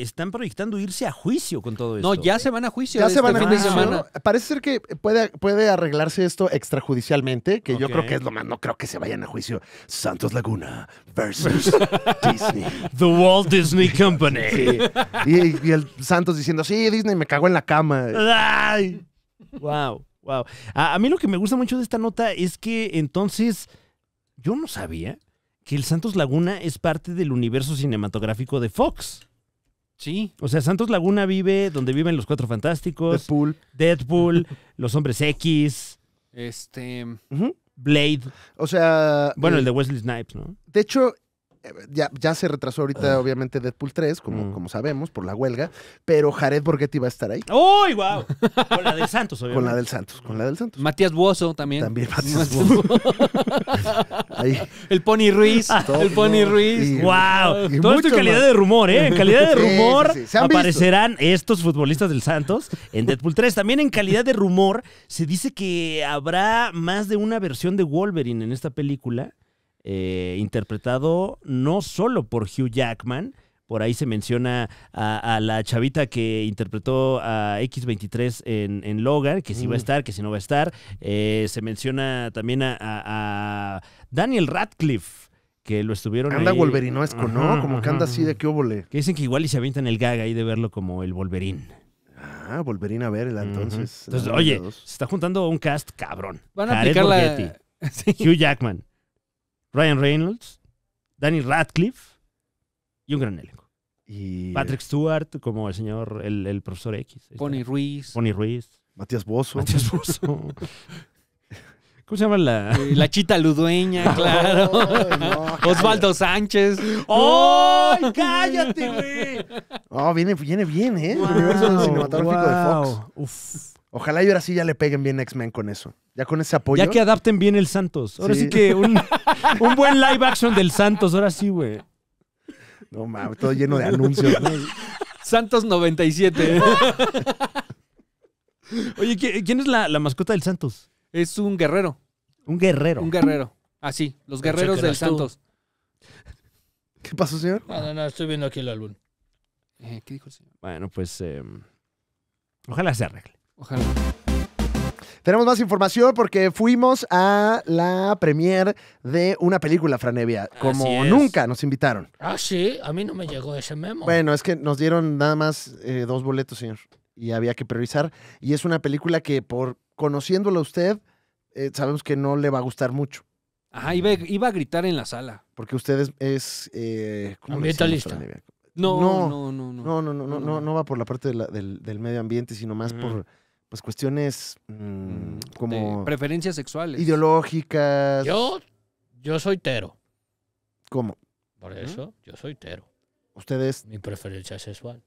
están proyectando irse a juicio con todo esto. No, ya se van a juicio. Ya se este van a juicio. Parece ser que puede, puede arreglarse esto extrajudicialmente, que yo creo que es lo más. No creo que se vayan a juicio. Santos Laguna versus Disney. The Walt Disney Company. Y, el Santos diciendo, sí, Disney me cago en la cama. Wow, wow. a mí lo que me gusta mucho de esta nota es que entonces yo no sabía que el Santos Laguna es parte del universo cinematográfico de Fox. Sí. O sea, Santos Laguna vive donde viven los Cuatro Fantásticos. Deadpool. Deadpool, los Hombres X. Este. Blade. O sea. Bueno, el eh, de Wesley Snipes, ¿no? De hecho, ya, se retrasó ahorita, ah. obviamente, Deadpool 3, como, mm. como sabemos, por la huelga, pero Jared Borghetti va a estar ahí. ¡Uy, wow! con la del Santos, obviamente. Con la del Santos, con la del Santos. Matías Buoso también. También Matías Buoso. El Pony Ruiz. Ah, el Pony Ruiz. ¡Wow! Todo esto en calidad de rumor, ¿eh? En calidad de rumor aparecerán estos futbolistas del Santos en Deadpool 3. También en calidad de rumor se dice que habrá más de una versión de Wolverine en esta película. Eh, interpretado no solo por Hugh Jackman, por ahí se menciona a, la chavita que interpretó a X23 en, Logan, que si va a mm. estar, que si no va a estar. Eh, se menciona también a, Daniel Radcliffe. Que lo estuvieron. Anda ahí. ¿no? Como que anda así de qué Que dicen que igual y se avientan el gag ahí de verlo como el Wolverine. Ah, Volverín a verla entonces. Entonces, oye, se está juntando un cast cabrón. Van a Hugh Jackman. Ryan Reynolds, Danny Radcliffe y un gran elenco. Y... Patrick Stewart como el señor, el, profesor X. Pony este, Ruiz. Pony Ruiz. Matías Bozo. Matías Bozo. ¿Cómo se llama la? Eh, la chita ludueña, claro. Osvaldo Sánchez. ¡Oh! ¡Cállate, güey! Oh, viene, viene bien, ¿eh? el universo cinematográfico de Fox. Uf. Ojalá y ahora sí ya le peguen bien X-Men con eso. Ya con ese apoyo. Ya que adapten bien el Santos. Ahora sí, que un, buen live action del Santos, ahora sí, güey. No mames, todo lleno de anuncios. Santos 97. Oye, ¿quién es la, mascota del Santos? Es un guerrero. Un guerrero. Un guerrero. Ah, sí. los guerreros del Santos. ¿Qué pasó, señor? No, no, no, estoy viendo aquí el álbum. Eh, ¿Qué dijo el señor? Bueno, pues em, ojalá se arregle. Ojalá. Tenemos más información porque fuimos a la premier de una película, Franevia. Como nunca nos invitaron. Ah, sí, a mí no me llegó ese memo. Bueno, es que nos dieron nada más eh, dos boletos, señor. Y había que priorizar. Y es una película que, por conociéndola usted, eh, sabemos que no le va a gustar mucho. Ajá, iba, iba a gritar en la sala. Porque usted es. eh, Ambientalista. no, no, no, no, no, no. No, no, no, va por la parte del, medio ambiente, sino más por las pues, cuestiones mm, mm, como... preferencias sexuales. Ideológicas. Yo, yo soy tero. ¿Cómo? Por eso, yo soy tero. Ustedes... Mi preferencia sexual.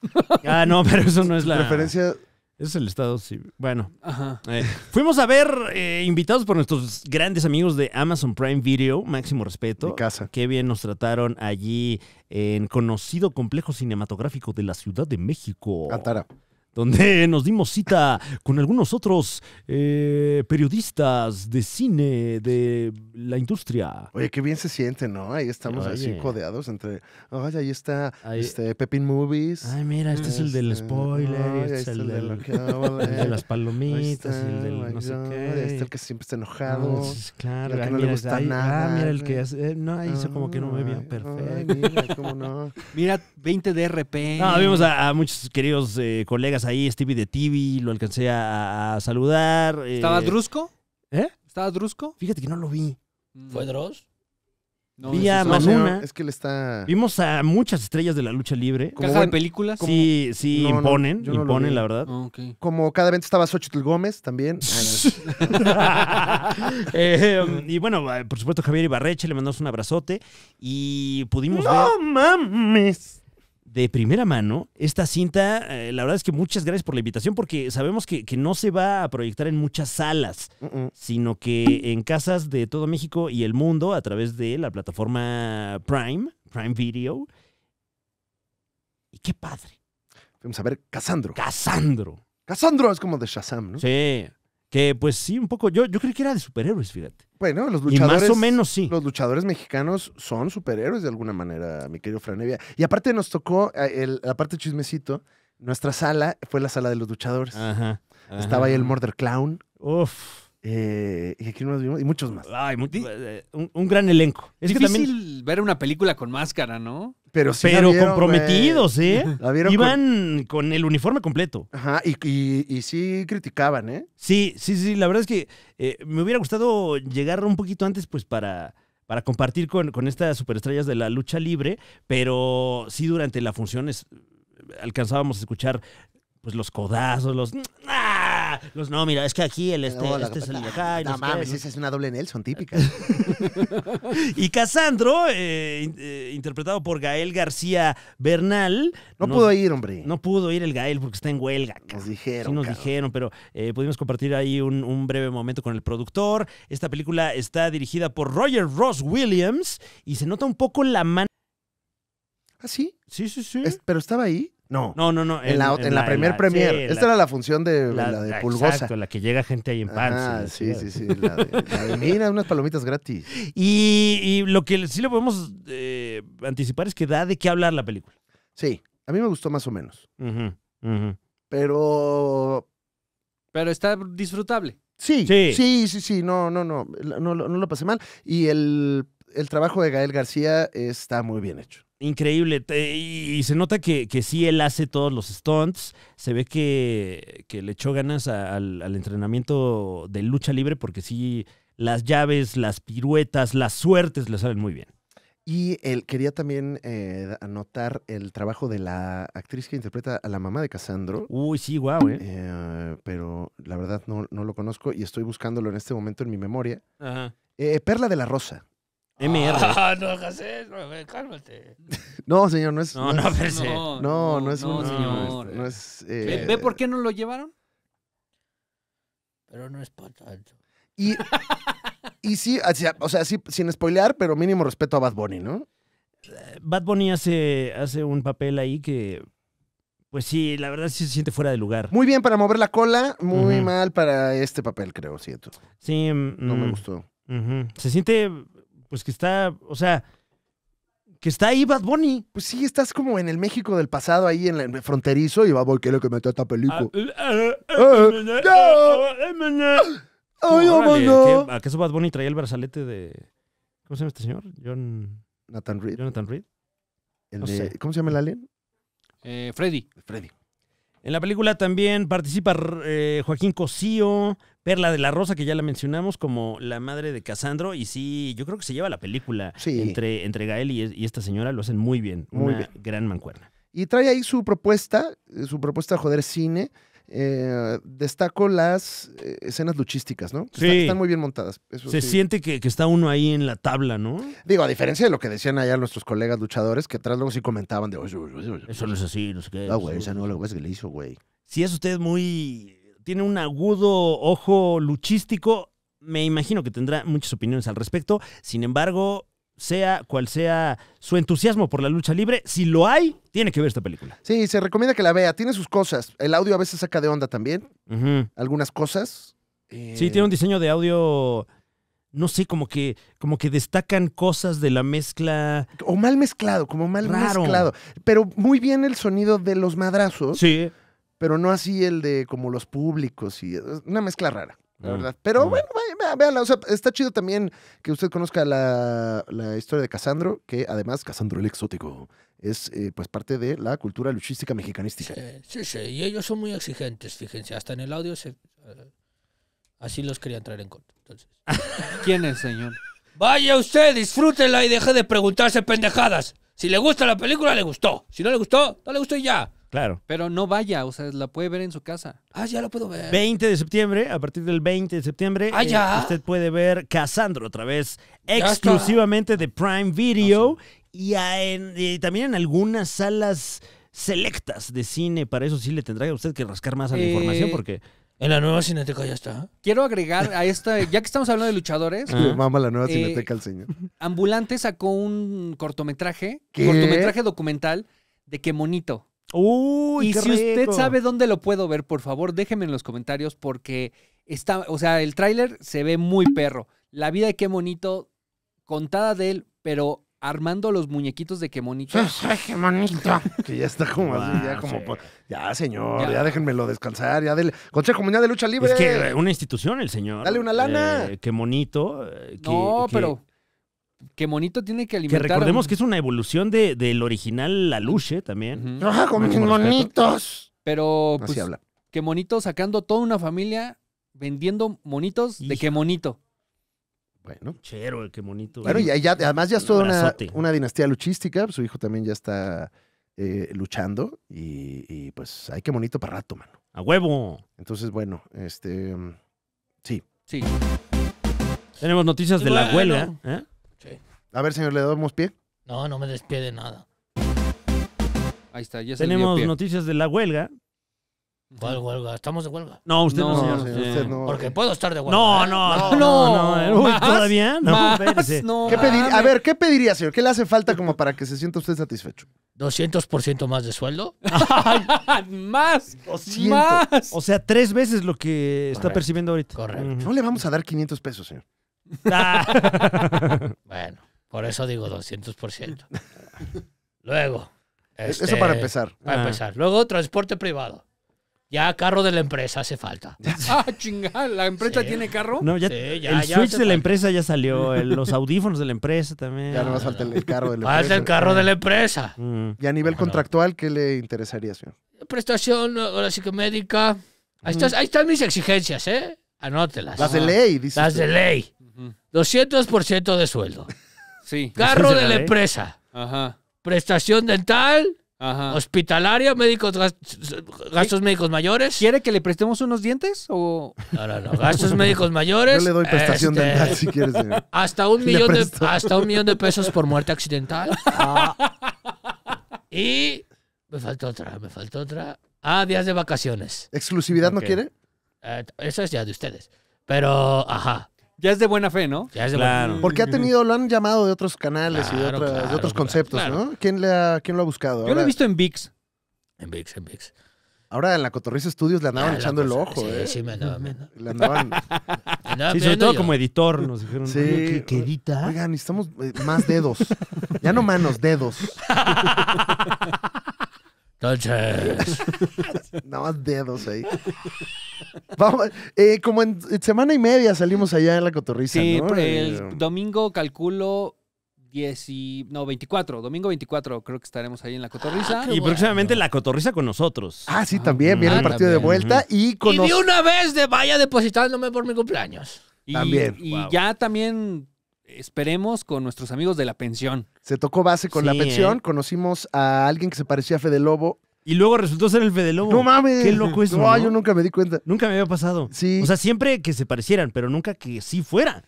ah, no, pero eso no es la... Preferencia... Es el estado civil. Bueno, eh, fuimos a ver eh, invitados por nuestros grandes amigos de Amazon Prime Video, máximo respeto. De casa. Qué bien nos trataron allí en conocido complejo cinematográfico de la Ciudad de México. Atara donde nos dimos cita con algunos otros eh, periodistas de cine de la industria. Oye, qué bien se siente, ¿no? Ahí estamos así codeados entre, ay ahí está Este, Pepin Movies. Ay, mira, este, es el del este, spoiler, este es el, del, de eh. las palomitas, el del no sé qué. Este el que siempre está enojado. claro, el que no le gusta ah, nada. mira, el que hace, eh, no, ahí hizo como que no me veía perfecto. mira, cómo no. mira, 20 DRP No, vimos a, a muchos queridos colegas pues ahí Stevie de TV, lo alcancé a, saludar. Eh. ¿Estaba Drusco? ¿Eh? ¿Estaba Drusco? Fíjate que no lo vi. Mm. ¿Fue Dross? No, vi Manuna. es que le está. Vimos a muchas estrellas de la lucha libre. ¿Caja de películas? sí, sí, imponen, imponen, la verdad. Ah, Como cada vez estaba Xochitl Gómez también. Ah, eh, y bueno, eh, por supuesto, Javier Ibarreche, le mandamos un abrazote y pudimos ver. ¡No mames! de primera mano esta cinta. Eh, la verdad es que muchas gracias por la invitación porque sabemos que, no se va a proyectar en muchas salas, sino que en casas de todo México y el mundo a través de la plataforma Prime, Prime Video. Y qué padre. Vamos a ver Casandro. Casandro. Casandro es como de Shazam, ¿no? Sí. Que pues sí, un poco. Yo, yo creí que era de superhéroes, fíjate. Bueno, los luchadores. más o menos sí. Los luchadores mexicanos son superhéroes de alguna manera, mi querido Franevia. Y aparte nos tocó, eh, el, la parte chismecito, nuestra sala fue la sala de los luchadores. ajá. Estaba ahí el Murder Clown. Uf. Eh, y muchos más. Pues, eh, un, gran elenco. Es Difícil ver una película con máscara, ¿no? Pero, sí comprometidos, ¿eh? Iban con... el uniforme completo. Ajá, y, sí criticaban, ¿eh? Sí, sí, sí. La verdad es que eh, me hubiera gustado llegar un poquito antes, pues para para compartir con, con estas superestrellas de la lucha libre, pero sí durante la función alcanzábamos a escuchar pues los codazos, los... ¡ah! Los no, mira, es que aquí el este, este es el de acá. Y no, mames, esa es una doble Nelson típica. y Casandro, eh, eh, interpretado por Gael García Bernal. No, pudo ir, hombre. No pudo ir el Gael porque está en huelga. Nos dijeron. Sí, nos dijeron, pero eh, pudimos compartir ahí un, breve momento con el productor. Esta película está dirigida por Roger Ross Williams y se nota un poco la mano. ¿Ah, sí? Sí, sí, sí. pero estaba ahí. No, no, no. en, la, en, la, premier. Esta era la función de la, de Pulgosa. Exacto, la que llega gente ahí en sí, sí, sí. La de, mira, unas palomitas gratis. Y, lo que sí lo podemos eh, anticipar es que da de qué hablar la película. Sí, a mí me gustó más o menos. Pero... Pero está disfrutable. Sí, sí, sí, sí, No, no, no, no, no, no lo pasé mal. Y el trabajo de Gael García está muy bien hecho. Increíble. Y se nota que, que, sí él hace todos los stunts. Se ve que, le echó ganas al, entrenamiento de lucha libre porque sí las llaves, las piruetas, las suertes le saben muy bien. Y él quería también eh, anotar el trabajo de la actriz que interpreta a la mamá de Casandro. Uy, sí, guau, eh. Eh, Pero la verdad no, no, lo conozco y estoy buscándolo en este momento en mi memoria. Ajá. Eh, Perla de la Rosa. MR. Ah, no hagas eso, cálmate. No, señor, no es. No, no, no, es, no, no, es eh, ¿Ve, por qué no lo llevaron? Pero no es para tanto. Y, y sí, o sea, sí, sin spoilear, pero mínimo respeto a Bad Bunny, ¿no? Bad Bunny hace, hace un papel ahí que pues sí, la verdad sí se siente fuera de lugar. Muy bien para mover la cola, muy mal para este papel, creo, cierto. Sí. No me mm, gustó. Se siente pues que está, o sea, que está ahí Bad Bunny. Pues sí, estás como en el México del pasado, ahí en el fronterizo, y va a ¿qué es lo que metió esta película? Ah, ah, ah, Ay, no. ¿Acaso Bad Bunny traía el brazalete de. ¿Cómo se llama este señor? John. Nathan Reed. Jonathan Reed. ¿Cómo se llama el alien? Eh, Freddy. Freddy. En la película también participa eh, Joaquín Cosío, Perla de la Rosa, que ya la mencionamos, como la madre de Casandro. Y sí, yo creo que se lleva la película entre, entre Gael y, esta señora. Lo hacen muy bien. Muy bien. gran mancuerna. Y trae ahí su propuesta, eh, su propuesta de joder cine. Eh, destaco las eh, escenas luchísticas, ¿no? Sí. Están, muy bien montadas. Se siente que, está uno ahí en la tabla, ¿no? Digo, a diferencia de lo que decían allá nuestros colegas luchadores, que atrás luego sí comentaban de... eso no es así, no sé qué. Ah, güey, esa no la que le hizo, güey. Si es usted muy... Tiene un agudo ojo luchístico, me imagino que tendrá muchas opiniones al respecto. Sin embargo, sea cual sea su entusiasmo por la lucha libre, si lo hay, tiene que ver esta película. Sí, se recomienda que la vea. Tiene sus cosas. El audio a veces saca de onda también. Algunas cosas. Eh, sí, tiene un diseño de audio. No sé, como que, como que destacan cosas de la mezcla. O mal mezclado, como mal mezclado. Pero muy bien el sonido de los madrazos. Sí. Pero no así el de como los públicos y. Una mezcla rara. Mm. Pero mm. bueno, véanla. O está chido también que usted conozca la, historia de Casandro, que además, Casandro el Exótico es eh, pues parte de la cultura luchística mexicanística. Sí, sí, y ellos son muy exigentes, fíjense, hasta en el audio ah, así los quería traer en contra. ¿Quién es, señor? Vaya usted, disfrútenla y deje de preguntarse pendejadas. Si le gusta la película, le gustó. Si no le gustó, no le gustó y ya. Claro. Pero no vaya, o sea, la puede ver en su casa. Ah, ya la puedo ver. 20 de septiembre, a partir del 20 de septiembre, ah, eh, usted puede ver Casandro otra vez, exclusivamente de Prime Video y, también en algunas salas selectas de cine. Para eso sí le tendrá usted que rascar más a la eh, información porque... En la nueva Cineteca ya está. Quiero agregar a esta, ya que estamos hablando de luchadores. Ah. Le la nueva eh, Cineteca al señor. Ambulante sacó un cortometraje, cortometraje documental de Qué Monito. Uy, y si usted sabe dónde lo puedo ver, por favor, déjenme en los comentarios porque está, o sea, el tráiler se ve muy perro. La vida de qué monito, contada de él, pero armando los muñequitos de qué monito. qué monito. Que ya está como así, ya como. Ya, señor, ya, déjenmelo descansar, ya dele. Consejo comunidad de Lucha Libre. Es que eh, una institución, el señor. Dale una lana. qué eh, monito. Eh, no, pero que Monito tiene que alimentar. Que recordemos que es una evolución del original La Luche, también. Ah, con monitos! Pero, pues, habla. que Monito sacando toda una familia vendiendo monitos de que Monito. Bueno. Chero, qué bonito. Bueno y además ya es toda una, dinastía luchística. Su hijo también ya está eh, luchando. Y, pues hay que Monito para rato, mano. ¡A huevo! Entonces, bueno, este. Mm, sí. Sí. Tenemos noticias de la abuela. ¿eh? A ver, señor, ¿le damos pie? No, no me despide nada. Ahí está, ya Tenemos noticias de la huelga. ¿Cuál huelga? ¿Estamos de huelga? No, usted no, señor. Porque puedo estar de huelga. No, ¿eh? no, no, no, no. todavía no. no A ver, ¿qué pediría, señor? ¿Qué le hace falta como para que se sienta usted satisfecho? 200% más de sueldo. más, más. O sea, tres veces lo que está percibiendo ahorita. Correcto. No le vamos a dar 500 pesos, señor. bueno, por eso digo 200%. Luego. E-, eso este, para empezar. Para ah. empezar. Luego, transporte privado. Ya carro de la empresa hace falta. ah, chingada, ¿la empresa tiene carro? el switch de la empresa ya salió, los audífonos de la empresa también. Ya no falta el, carro de la empresa. Falta el carro de la empresa. Y a nivel contractual, ¿qué le interesaría, señor? Prestación, ahora sí Ahí, ahí están mis exigencias, ¿eh? Anótelas. Las de ley, dice. Las de ley. 200% de sueldo. Sí. Carro de la ¿eh? empresa. Prestación dental. Ajá. Hospitalaria, médicos, gastos médicos mayores. ¿Quiere que le prestemos unos dientes? O... No, no, no. Gastos médicos mayores. Yo le doy prestación este, dental si quieres. Hasta un, millón de, pesos por muerte accidental. Ah. Y me faltó otra, me faltó otra. Ah, días de vacaciones. ¿Exclusividad no quiere? Eh, eso esa es ya de ustedes. Pero, ajá ya es de buena fe, ¿no? Ya es de buena fe. Porque ha tenido, lo han llamado de otros canales y de, de otros conceptos, ¿no? ¿Quién, le ¿Quién lo ha buscado? Yo lo he visto en VIX. En VIX, en VIX. ahora en la Cotorriza Studios le andaban ah, echando el ojo, sí, ¿eh? Sí, me andaban Le andaban. Sí, sobre todo como editor nos dijeron. Sí. ¿qué- edita? Oigan, necesitamos eh, más dedos. ya no manos, dedos. Entonces. Nada más dedos ahí. Vamos, eh, como en semana y media salimos allá en la cotorriza. Sí, el pues, eh, domingo calculo no, 24, domingo 24 creo que estaremos ahí en la Cotorriza. Ah, y próximamente la Cotorriza con nosotros. Ah, sí, también, viene el ah, partido de vuelta y con de una vez de vaya depositándome por mi cumpleaños. Y, también. Y ya también esperemos con nuestros amigos de la pensión. Se tocó base con la pensión, ¿eh? conocimos a alguien que se parecía a Fede Lobo. Y luego resultó ser el Fede Lobo. ¡No mames! ¡Qué loco eso! No, yo nunca me di cuenta. Nunca me había pasado. Sí. O sea, siempre que se parecieran, pero nunca que sí fuera.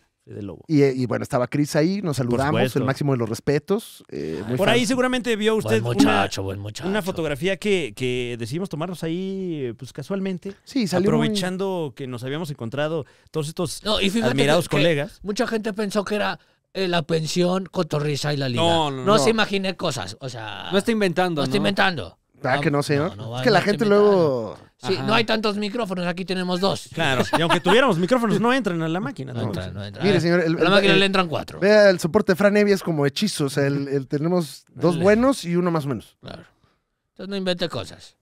Y, bueno, estaba Cris ahí, nos saludamos, el máximo de los respetos. Eh, Por ahí seguramente vio usted una, fotografía que, decidimos tomarnos ahí, pues casualmente. Aprovechando que nos habíamos encontrado todos estos admirados colegas. Mucha gente pensó que era eh, la pensión, cotorriza y la liga. No, no, no. se imaginé cosas, o sea... No está inventando, no está inventando. Ah, ah, que no, sé es que la gente luego. Sí, no hay tantos micrófonos, aquí tenemos dos. Claro, y aunque tuviéramos micrófonos, no entran a la máquina. No, entran, Mire, ah. señor, el, a la máquina le entran cuatro. Vea, el soporte de Fran Evi es como hechizo, o sea, el, tenemos dos buenos y uno más o menos. Claro. Entonces no invente cosas.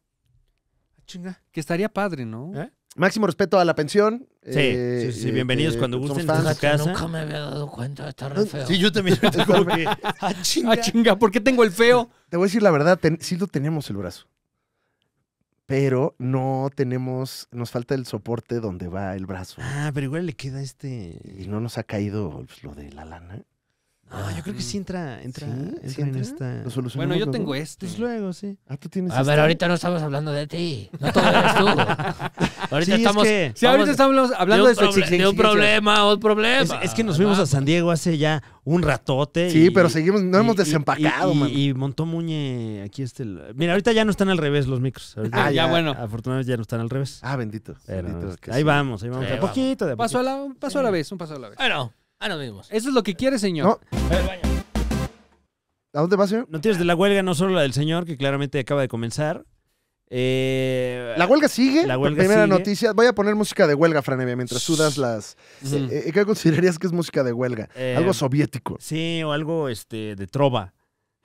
Chinga, que estaría padre, ¿no? ¿Eh? máximo respeto a la pensión. Sí, sí, eh, sí, eh, bienvenidos eh, cuando gusten casa. Nunca me había dado cuenta, de estar feo. Sí, yo también. como que, ah, a, ah, chinga. ¿por qué tengo el feo? Te voy a decir la verdad, sí lo tenemos el brazo. Pero no tenemos, nos falta el soporte donde va el brazo. Ah, pero igual le queda este. Y no nos ha caído pues, lo de la lana. Ah, yo creo que sí entra, entra, en esta. bueno, yo tengo este. Pues luego, sí. Ah, tú tienes. A ver, este. ahorita no estamos hablando de ti. No todo eres tú. ahorita sí, estamos. Es que, sí, ahorita estamos hablando de, un de, un problema, otro problema. Es, que nos fuimos a San Diego hace ya un ratote. Sí, pero seguimos, no hemos desempacado, y, man. Y montó Muñe aquí este. Mira, ahorita ya no están al revés los micros. ah, ya, bueno. Afortunadamente ya no están al revés. Ah, bendito. Este, ahí vamos, ahí vamos. un poquito, de a poquito. paso a la eh. vez, un paso a la vez. Bueno. Ah, no vemos. Eso es lo que quiere, señor. ¿A dónde vas, señor? Noticias de la huelga, no solo la del señor, que claramente acaba de comenzar. Eh, ¿La huelga sigue? La huelga Primera noticia. Voy a poner música de huelga, Franevia, mientras sudas las. Eh, eh, ¿Qué considerarías que es música de huelga? algo soviético. Sí, o algo este, de trova.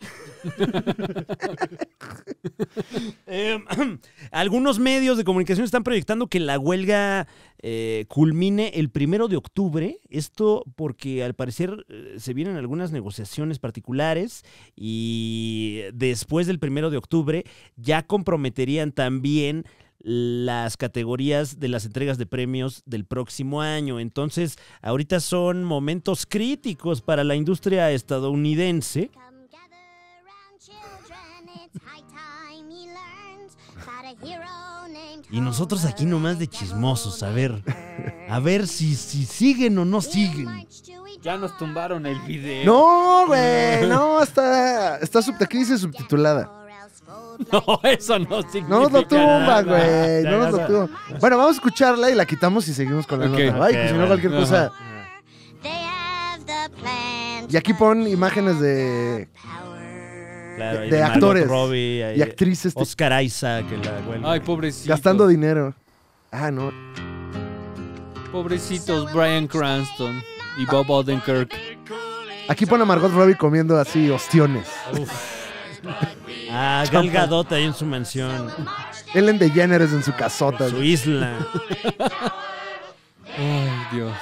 algunos medios de comunicación están proyectando que la huelga eh, culmine el primero de octubre. Esto porque al parecer eh, se vienen algunas negociaciones particulares y después del primero de octubre ya comprometerían también las categorías de las entregas de premios del próximo año. Entonces, ahorita son momentos críticos para la industria estadounidense. Y nosotros aquí nomás de chismosos, a ver. A ver si, si siguen o no siguen. Ya nos tumbaron el video. No, güey, no, está, está subtitulada. No, eso no significa. No nos lo tumba, güey. No nos lo tumba. Bueno, vamos a escucharla y la quitamos y seguimos con la nota. Ay, pues si no, cualquier cosa. Y aquí pon imágenes de de, actores y actrices. Oscar Isaac, Gastando dinero. Ah, no. Pobrecitos Brian Cranston y Bob Odenkirk. Aquí pone a Margot Robbie comiendo así ostiones. Ah, Gal Gadot ahí en su mansión. Ellen DeGeneres en su casota. su isla. Ay, Dios.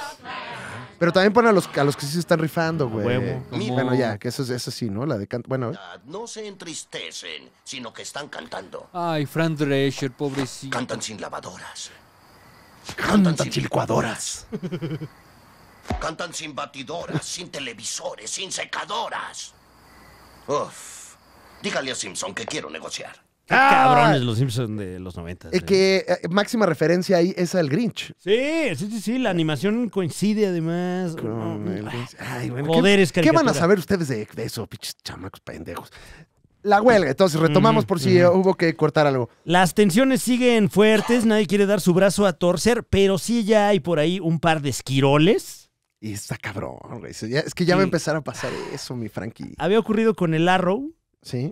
Pero también ponen a los, a que sí se están rifando, güey. Huevo, Bueno, ya, que eso, eso sí, ¿no? La de cantar. Bueno, No se entristecen, sino que están cantando. Ay, Fran Drescher, pobrecito. Cantan sin lavadoras. Cantan, sin licuadoras. Cantan sin batidoras, sin televisores, sin secadoras. Uf. Dígale a Simpson que quiero negociar. Ah. cabrones los Simpsons de los 90. Es eh. que eh, máxima referencia ahí es al Grinch. Sí, sí, sí, sí. La animación coincide además. ay, ¿qué, van a saber ustedes de, eso, pinches chamacos pendejos? La huelga, entonces retomamos por si hubo que cortar algo. Las tensiones siguen fuertes, nadie quiere dar su brazo a torcer, pero sí ya hay por ahí un par de esquiroles. Y está cabrón, güey. Es que ya me va a empezar a pasar eso, mi Frankie. Había ocurrido con el Arrow,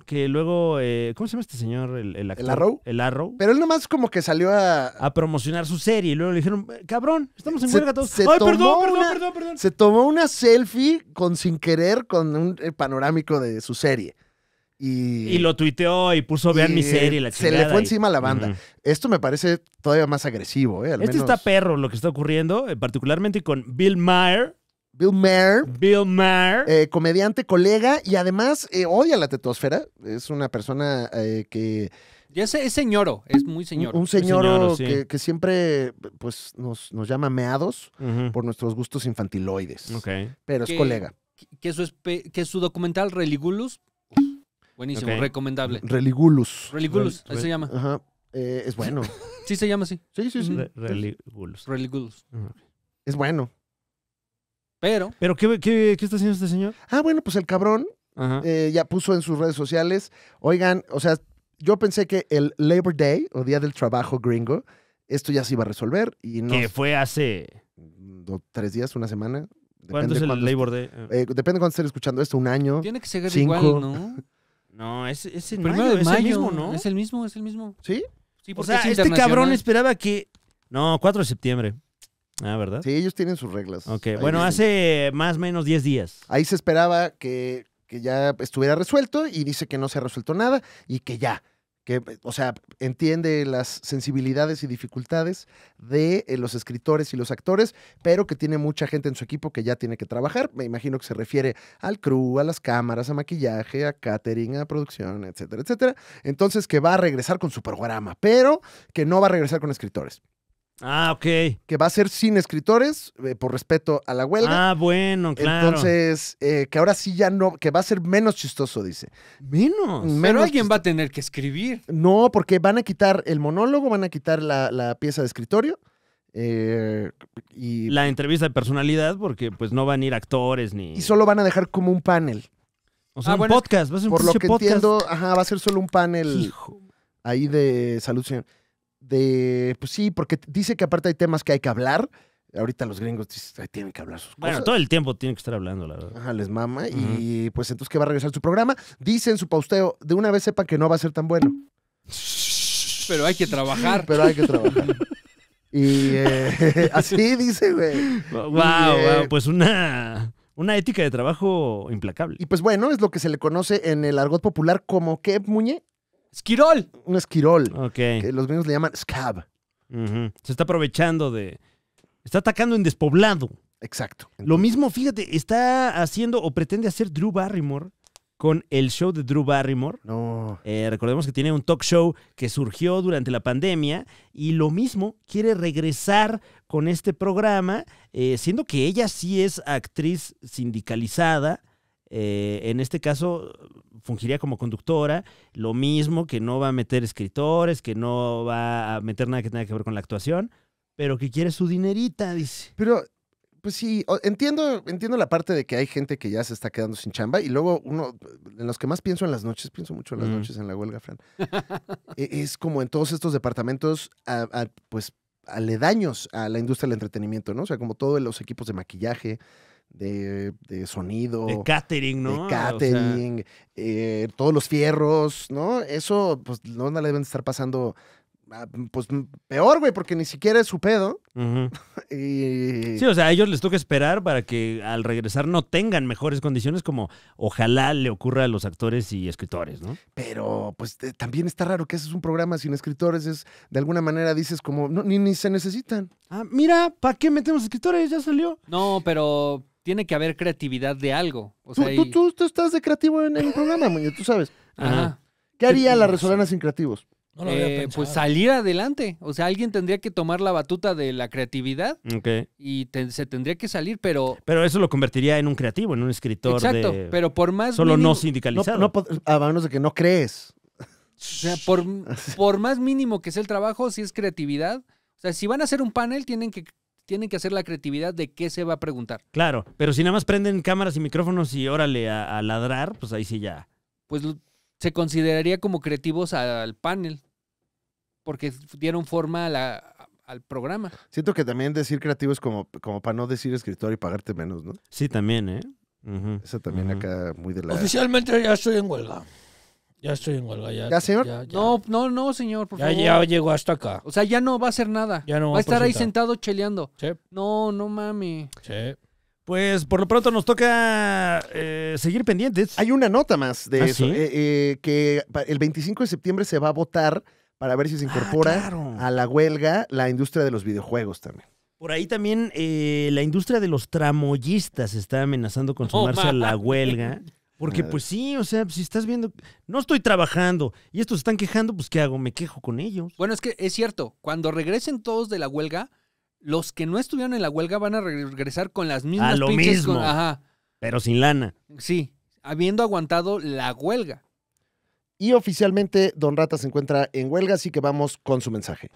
que luego, eh, ¿cómo se llama este señor? El, el, Arrow. El Arrow. Pero él nomás como que salió a... A promocionar su serie y luego le dijeron, cabrón, estamos en huelga todos. Se Ay, tomó una, Se tomó una selfie con sin querer con un eh, panorámico de su serie. Y, lo tuiteó y puso, vean mi serie, la Se le fue encima a la banda. Esto me parece todavía más agresivo. Eh, este está perro lo que está ocurriendo, particularmente con Bill Maher, Bill Maher. Bill Maher. Eh, comediante, colega y además eh, odia la tetosfera. Es una persona eh, que. Ya es, es señoro, es muy señor. Un, señoro señor que, siempre pues, nos, llama meados por nuestros gustos infantiloides. Okay. Pero es colega. Que su, que su documental Religulus, buenísimo, recomendable. Religulus. Religulus, ahí se llama. Ajá. es bueno. sí se llama así. Sí, sí, sí. Religulus. Religulus. Es bueno. Pero. ¿Pero qué, está haciendo este señor? Ah, bueno, pues el cabrón eh, ya puso en sus redes sociales. Oigan, o sea, yo pensé que el Labor Day o Día del Trabajo gringo, esto ya se iba a resolver. y no Que fue hace. tres días, una semana. ¿Cuándo es el Labor Day? Eh, depende de cuándo estén escuchando esto, un año. Tiene que ser igual, ¿no? No, es, el mismo, ¿no? Es el mismo, es el mismo. ¿Sí? Sí, o sea, este cabrón esperaba que. No, 4 de septiembre. Ah, ¿verdad? Sí, ellos tienen sus reglas. Ok, bueno, hace más o menos 10 días. Ahí se esperaba que, que ya estuviera resuelto y dice que no se ha resuelto nada y que ya. Que, o sea, entiende las sensibilidades y dificultades de eh, los escritores y los actores, pero que tiene mucha gente en su equipo que ya tiene que trabajar. Me imagino que se refiere al crew, a las cámaras, a maquillaje, a catering, a producción, etcétera, etcétera. Entonces, que va a regresar con su programa, pero que no va a regresar con escritores. Ah, ok. Que va a ser sin escritores, eh, por respeto a la huelga. Ah, bueno, claro. Entonces, eh, que ahora sí ya no, que va a ser menos chistoso, dice. Menos. menos Pero alguien va a tener que escribir. No, porque van a quitar el monólogo, van a quitar la, pieza de escritorio. Eh, y, la entrevista de personalidad, porque pues no van a ir actores ni. Y solo van a dejar como un panel. O sea, ah, un podcast. Va a ser un por lo que entiendo, ajá, va a ser solo un panel ahí de salud, de, pues sí, porque dice que aparte hay temas que hay que hablar. Ahorita los gringos tienen que hablar sus Bueno, todo el tiempo tienen que estar hablando, la verdad. Ajá, les mama. Y pues entonces que va a regresar su programa. Dice en su pausteo, de una vez sepan que no va a ser tan bueno. Pero hay que trabajar. Pero hay que trabajar. y eh, así dice, güey. Wow, eh, pues una... Una ética de trabajo implacable. Y pues bueno, es lo que se le conoce en el argot popular como que, Muñe. Esquirol. Un esquirol. Que los mismos le llaman scab. Se está aprovechando de. Está atacando en despoblado. Exacto. Lo mismo, fíjate, está haciendo o pretende hacer Drew Barrymore con el show de Drew Barrymore. No. Eh, recordemos que tiene un talk show que surgió durante la pandemia y lo mismo quiere regresar con este programa, eh, siendo que ella sí es actriz sindicalizada eh, en este caso, fungiría como conductora, lo mismo que no va a meter escritores, que no va a meter nada que tenga que ver con la actuación, pero que quiere su dinerita, dice. Pero, pues sí, entiendo, entiendo la parte de que hay gente que ya se está quedando sin chamba y luego uno, en los que más pienso en las noches, pienso mucho en las mm. noches en la huelga, Fran, e, es como en todos estos departamentos, pues aledaños a la industria del entretenimiento, ¿no? O sea, como todos los equipos de maquillaje, de, sonido. De catering, ¿no? De catering, eh, todos los fierros, ¿no? Eso, pues, no, le deben estar pasando ah, pues peor, güey, porque ni siquiera es su pedo. Sí, o sea, a ellos les toca esperar para que al regresar no tengan mejores condiciones como ojalá le ocurra a los actores y escritores, ¿no? Pero pues eh, también está raro que haces un programa sin escritores, es de alguna manera dices como, no, ni, ni se necesitan. Ah, mira, ¿para qué metemos escritores? Ya salió. No, pero tiene que haber creatividad de algo. O sea, tú, estás de creativo en el programa, tú sabes. Ajá. ¿Qué haría la resolana sin creativos? Eh, pues salir adelante. O sea, alguien tendría que tomar la batuta de la creatividad okay. y se tendría que salir, pero. Pero eso lo convertiría en un creativo, en un escritor. Exacto, pero por más. Solo no sindicalizado. a menos de que no crees. O sea, por, por más mínimo que sea el trabajo, si es creatividad. O sea, si van a hacer un panel, tienen que tienen que hacer la creatividad de qué se va a preguntar. Claro, pero si nada más prenden cámaras y micrófonos y órale a, ladrar, pues ahí sí ya. Pues se consideraría como creativos al panel, porque dieron forma al programa. Siento que también decir creativo es como, como para no decir escritor y pagarte menos, ¿no? Sí, también, ¿eh? Eso también acá muy de la... Oficialmente ya estoy en huelga. Ya estoy en huelga, ya. señor? No, no, no, señor, ya, llegó hasta acá. O sea, ya no va a hacer nada. Ya no va a estar ahí sentado cheleando. No, no mami. Pues por lo pronto nos toca eh, seguir pendientes. Hay una nota más de ¿Ah, eso, eh, eh, que el 25 de septiembre se va a votar para ver si se ah, incorpora a la huelga la industria de los videojuegos también. Por ahí también la industria de los tramoyistas está amenazando con sumarse a la huelga. Porque eh. pues sí, o sea, si estás viendo, no estoy trabajando y estos están quejando, pues ¿qué hago? Me quejo con ellos. Bueno, es que es cierto, cuando regresen todos de la huelga, los que no estuvieron en la huelga van a regresar con las mismas a lo mismo, ajá. pero sin lana. Sí, habiendo aguantado la huelga. Y oficialmente Don Rata se encuentra en huelga, así que vamos con su mensaje.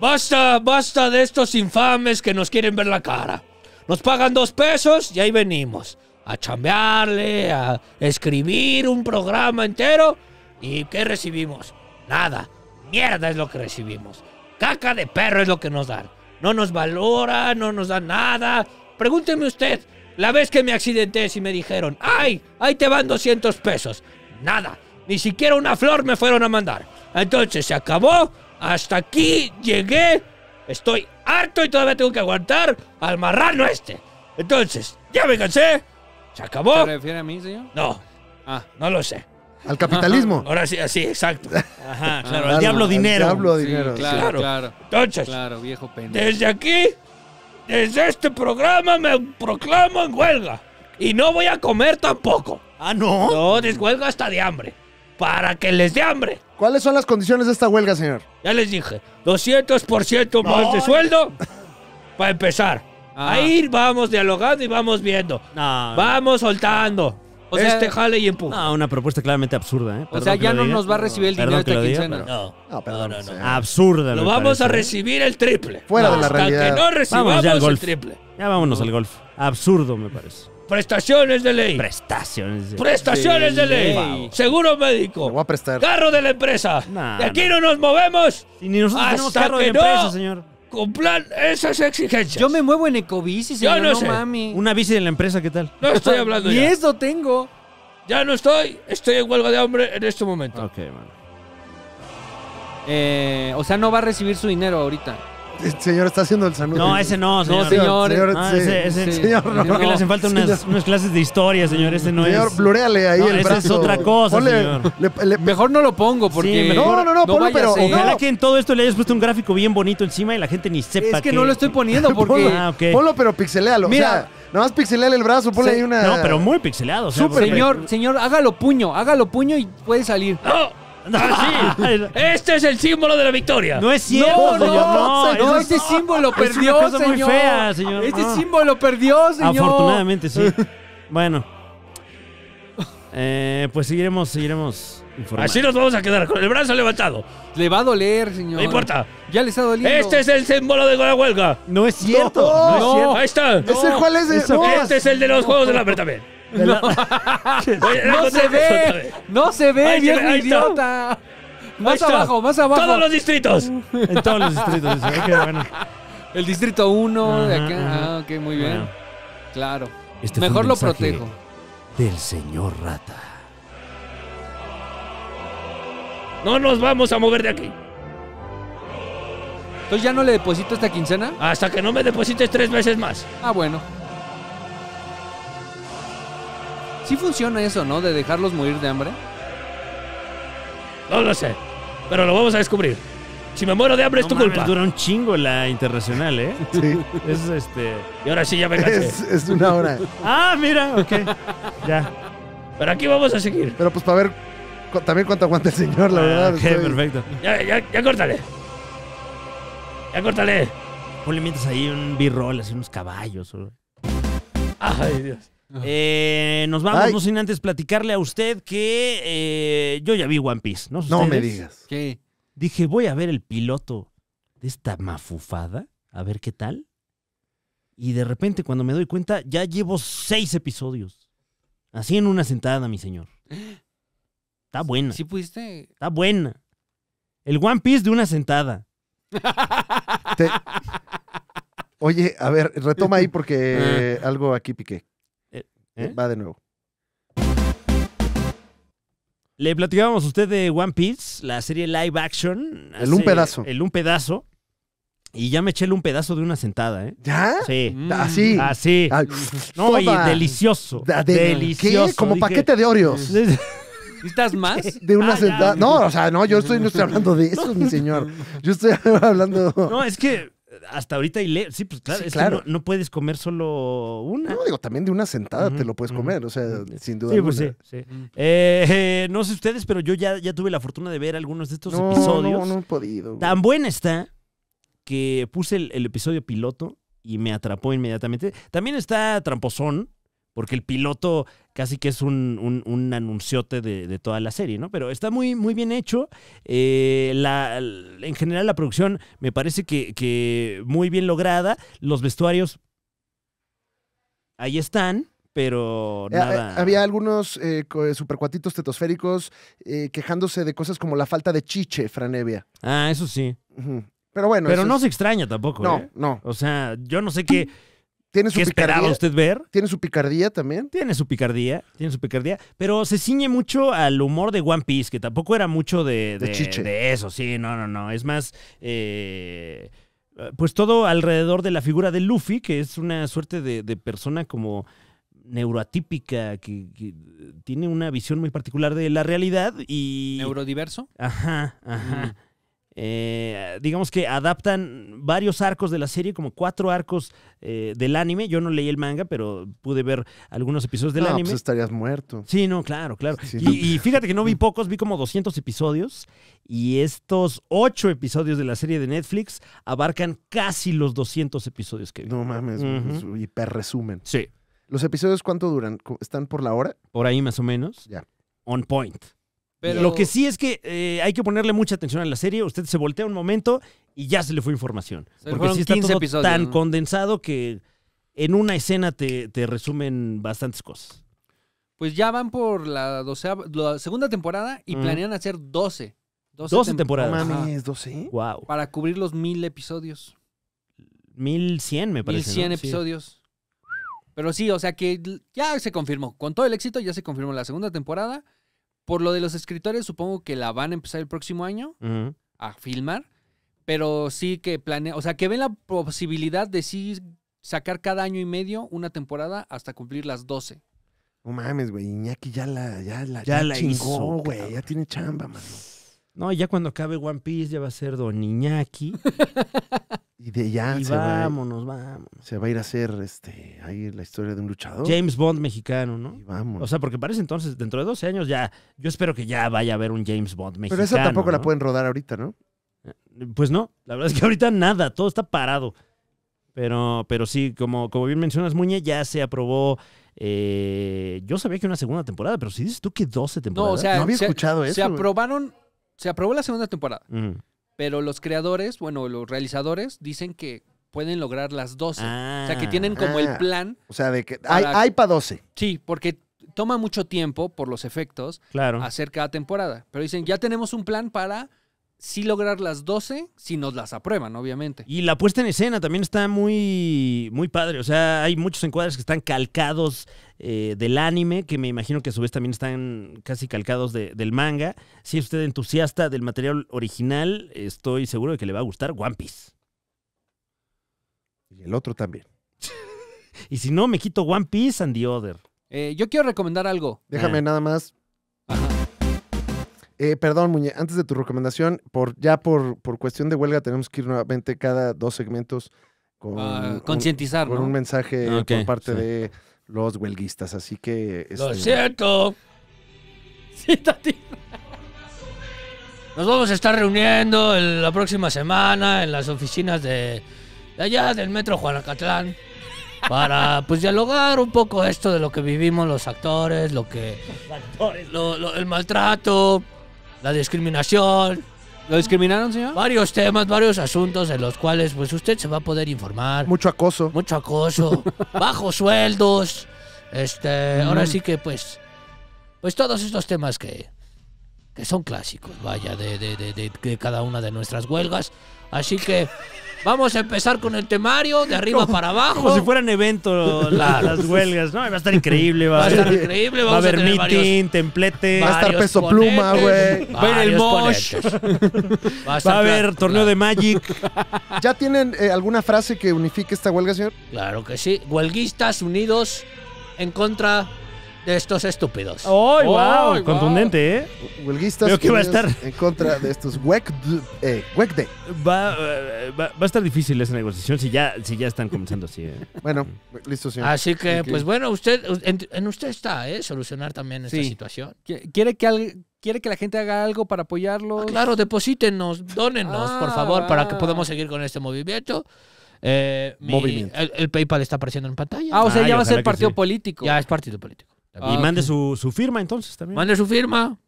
Basta, basta de estos infames que nos quieren ver la cara nos pagan dos pesos y ahí venimos. A chambearle, a escribir un programa entero. ¿Y qué recibimos? Nada. Mierda es lo que recibimos. Caca de perro es lo que nos dan. No nos valora, no nos da nada. Pregúnteme usted, la vez que me accidenté si me dijeron, ay, ahí te van 200 pesos. Nada. Ni siquiera una flor me fueron a mandar. Entonces se acabó. Hasta aquí llegué. Estoy harto y todavía tengo que aguantar al marrano este. Entonces, ya me cansé. Se acabó. ¿Se refiere a mí, señor? No. Ah. No lo sé. ¿Al capitalismo? Ahora sí, así, exacto. Ajá, claro. al diablo dinero. Al diablo dinero. claro, claro, Entonces, viejo pendejo. desde aquí, desde este programa me proclamo en huelga. Y no voy a comer tampoco. Ah, no. No, deshuelga hasta de hambre para que les dé hambre. ¿Cuáles son las condiciones de esta huelga, señor? Ya les dije, 200% más de sueldo para empezar. Ah. Ahí vamos dialogando y vamos viendo. vamos soltando. O sea, este jale y empuja. No, una propuesta claramente absurda, ¿eh? o sea, ya no nos va a recibir el dinero No, no, no, Absurda. Lo vamos a ¿eh? recibir el triple. Fuera de la realidad. Hasta que no recibamos el triple. Ya vámonos al golf. Absurdo, me parece. Prestaciones de ley. Prestaciones de ley. Prestaciones de, ley. Seguro médico. voy a prestar. Carro de la empresa. de aquí no. nos movemos. ni nosotros tenemos carro no señor. Cumplan esas exigencias. Yo me muevo en ecobici, señor. Yo no, sé. Una bici de la empresa, ¿qué tal? No estoy hablando eso Y eso tengo. Ya no estoy. Estoy en huelga de hambre en este momento. Ok, bueno eh, o sea, no va a recibir su dinero ahorita señor está haciendo el saludo. No, ese no, señor. No, señor. Ah, ese, ese, señor no. Creo que le hacen falta unas, clases de historia, señor. Ese no es. Señor, blureale ahí el brazo. es otra cosa, señor. mejor no lo pongo porque. Sí, no, no, no, ponlo, pero. Ojalá que en todo esto le hayas puesto un gráfico bien bonito encima y la gente ni sepa. Es que, no lo estoy poniendo porque. Ah, ponlo, pero pixelealo. Mira. O sea, Nada más pixeleale el brazo, ponle ahí una. No, pero muy pixelado. Señor, señor, hágalo puño, hágalo puño y puede salir. ¡Oh! Ah, ah, este es el símbolo de la victoria. No es cierto, no, señor. No, no, símbolo perdió, es Este ah. símbolo perdió, señor. Afortunadamente, sí. Bueno. Eh, pues seguiremos, seguiremos. Así nos vamos a quedar, con el brazo levantado. Le va a doler, señor. No importa. Ya les está doliendo. Este es el símbolo de la huelga. No es cierto. No, es cierto. Ahí está. cuál es? este es el de los Juegos de la también. ¡No se ve! ¡No se ve, idiota! Más abajo, más abajo. Todos los distritos. En todos los distritos. El distrito 1 de acá. Ah, ok, muy bien. Claro. Este Mejor lo protejo. Del señor rata. No nos vamos a mover de aquí. Entonces ya no le deposito esta quincena. Hasta que no me deposites tres veces más. Ah, bueno. Sí funciona eso, ¿no? De dejarlos morir de hambre. No lo sé, pero lo vamos a descubrir. Si me muero de hambre es tu culpa. Dura un chingo la internacional, ¿eh? Sí. Es este. Y ahora sí ya me Es, una hora. ah, mira, ok. ya. Pero aquí vamos a seguir. Pero pues para ver también cuánto aguanta el señor, la ah, verdad. Ok, perfecto. Ya, ya, ya córtale. Ya córtale. Ponle mientras ahí un b así unos caballos. Ay, Dios. Eh, nos vamos, no sin antes platicarle a usted que eh, yo ya vi One Piece, ¿no? me digas. Dije, voy a ver el piloto de esta mafufada, a ver qué tal. Y de repente, cuando me doy cuenta, ya llevo seis episodios. Así en una sentada, mi señor. Está buena. ¿Sí pudiste? Está buena. El One Piece de una sentada. Oye, a ver, retoma ahí porque ah. algo aquí piqué. ¿Eh? Va de nuevo. Le platicábamos a usted de One Piece, la serie live action. El un pedazo. El un pedazo. Y ya me eché el un pedazo de una sentada, ¿eh? ¿Ya? Sí. Mm. Así. Así. no, delicioso. delicioso. Como paquete de Oreos. ¿Estás más? De una ah, sentada. No, o sea, no, yo estoy, no estoy hablando de eso, mi señor. Yo estoy hablando. No, es que hasta ahorita y le... Sí, pues claro, no, puedes comer solo una. No, digo, también de una sentada te lo puedes comer, o sea, sin duda. Pues, sí, pues sí. Eh, no sé ustedes, pero yo ya, ya tuve la fortuna de ver algunos de estos episodios. No, no he podido. Tan buena está que puse el episodio piloto y me atrapó inmediatamente. También está Tramposón, porque el piloto casi que es un, anunciote de, toda la serie, ¿no? Pero está muy, muy bien hecho. Eh, en general la producción me parece que, muy bien lograda. Los vestuarios ahí están pero eh, eh, nada. había algunos supercuatitos tetosféricos quejándose de cosas como la falta de chiche, Franevia. Ah, eso sí. Pero bueno. Pero no se extraña tampoco. No, no. O sea, yo no sé qué Tiene su ¿Qué picardía. esperaba usted ver? Tiene su picardía también. Tiene su picardía, tiene su picardía. Pero se ciñe mucho al humor de One Piece, que tampoco era mucho de, de, de, eso, sí, no, no, no. Es más, eh, pues todo alrededor de la figura de Luffy, que es una suerte de, persona como neuroatípica, que, tiene una visión muy particular de la realidad y... Neurodiverso. Ajá, ajá. Mm. Eh, digamos que adaptan varios arcos de la serie, como cuatro arcos eh, del anime. Yo no leí el manga, pero pude ver algunos episodios del anime. Pues estarías muerto. Sí, no, claro, claro. Y, fíjate que no vi mm. pocos, vi como 200 episodios. Y estos ocho episodios de la serie de Netflix abarcan casi los 200 episodios que vi. No mames, hiper resumen. Sí. ¿Los episodios cuánto duran? ¿Están por la hora? Por ahí más o menos. Ya. On point. Lo que sí es que eh, hay que ponerle mucha atención a la serie. Usted se voltea un momento y ya se le fue información. porque sí está todo tan condensado que en una escena te, resumen bastantes cosas. Pues ya van por la, la segunda temporada y planean hacer 12. 12, temporadas. mames, 12. Wow. Para cubrir los mil episodios. 1100, me parece. 1100 cien episodios. Pero sí, o sea que ya se confirmó. Con todo el éxito ya se confirmó la segunda temporada. Por lo de los escritores, supongo que la van a empezar el próximo año a filmar, pero sí que planea, o sea, que ven la posibilidad de sí sacar cada año y medio una temporada hasta cumplir las 12. No mames, güey, Iñaki ya la, la chingó, güey, ya tiene chamba, mano. No, ya cuando acabe One Piece ya va a ser Don Iñaki. Y de ya vámonos, vámonos. Se va a ir a hacer este, ahí la historia de un luchador. James Bond mexicano, ¿no? Y vámonos. O sea, porque parece entonces, dentro de 12 años ya, yo espero que ya vaya a haber un James Bond mexicano. Pero esa tampoco la pueden rodar ahorita, ¿no? Eh, pues no, la verdad es que ahorita nada, todo está parado. Pero, pero sí, como, como bien mencionas, Muñe, ya se aprobó eh, yo sabía que una segunda temporada, pero si dices tú que 12 temporadas. No, había escuchado eso. Se aprobaron, se aprobó la segunda temporada. Pero los creadores, bueno, los realizadores dicen que pueden lograr las 12. o sea, que tienen como el ah. plan. O sea, de que hay, para, hay para 12. Sí, porque toma mucho tiempo por los efectos claro. hacer cada temporada. Pero dicen, ya tenemos un plan para sí lograr las 12 si nos las aprueban, obviamente. Y la puesta en escena también está muy, muy padre. O sea, hay muchos encuadres que están calcados eh, del anime, que me imagino que a su vez también están casi calcados del manga. Si es usted entusiasta del material original, estoy seguro de que le va a gustar One Piece. Y el otro también. y si no, me quito One Piece and the Other. Eh, yo quiero recomendar algo. Déjame nada más eh, perdón, Muñe, antes de tu recomendación, ya por, cuestión de huelga tenemos que ir nuevamente cada dos segmentos con, concientizar, un, con un mensaje ah, por parte de los huelguistas. Así que... Este... ¡Lo siento! Nos vamos a estar reuniendo la próxima semana en las oficinas de, allá del Metro Juanacatlán para pues dialogar un poco esto de lo que vivimos los actores, lo que... actores. el maltrato la discriminación. ¿Lo discriminaron, señor? Varios temas, varios asuntos en los cuales pues usted se va a poder informar. Mucho acoso. Mucho acoso. bajos sueldos. Este, ahora mm. sí que pues pues todos estos temas que que son clásicos, vaya, de, de, de, de cada una de nuestras huelgas. Así que Vamos a empezar con el temario, de arriba para abajo. Como si fueran eventos las huelgas, ¿no? Va a estar increíble, va, a estar increíble. va a haber meeting, templete. Va a estar peso pluma, güey. Va a haber el mosh. Va a, va a haber torneo de Magic. ¿Ya tienen eh, alguna frase que unifique esta huelga, señor? Claro que sí. Huelguistas unidos en contra de estos estúpidos. wow! Contundente, ¿eh? Huelguistas que va a estar... en contra de estos WECD. Eh, Va, a estar difícil esa negociación si ya, si ya están comenzando así. ¿eh? Bueno, listo, señor. Así que, pues bueno, usted en, usted está, ¿eh? Solucionar también esta situación. ¿Quiere que, ¿Quiere que la gente haga algo para apoyarlo? Ah, claro, deposítenos, dónenos, por ah, favor, para que podamos seguir con este movimiento. Eh, el, PayPal está apareciendo en pantalla. Ah, o sea, ya va a ser partido político. Ya es partido político. Ah, y mande su, firma entonces también. Mande su firma.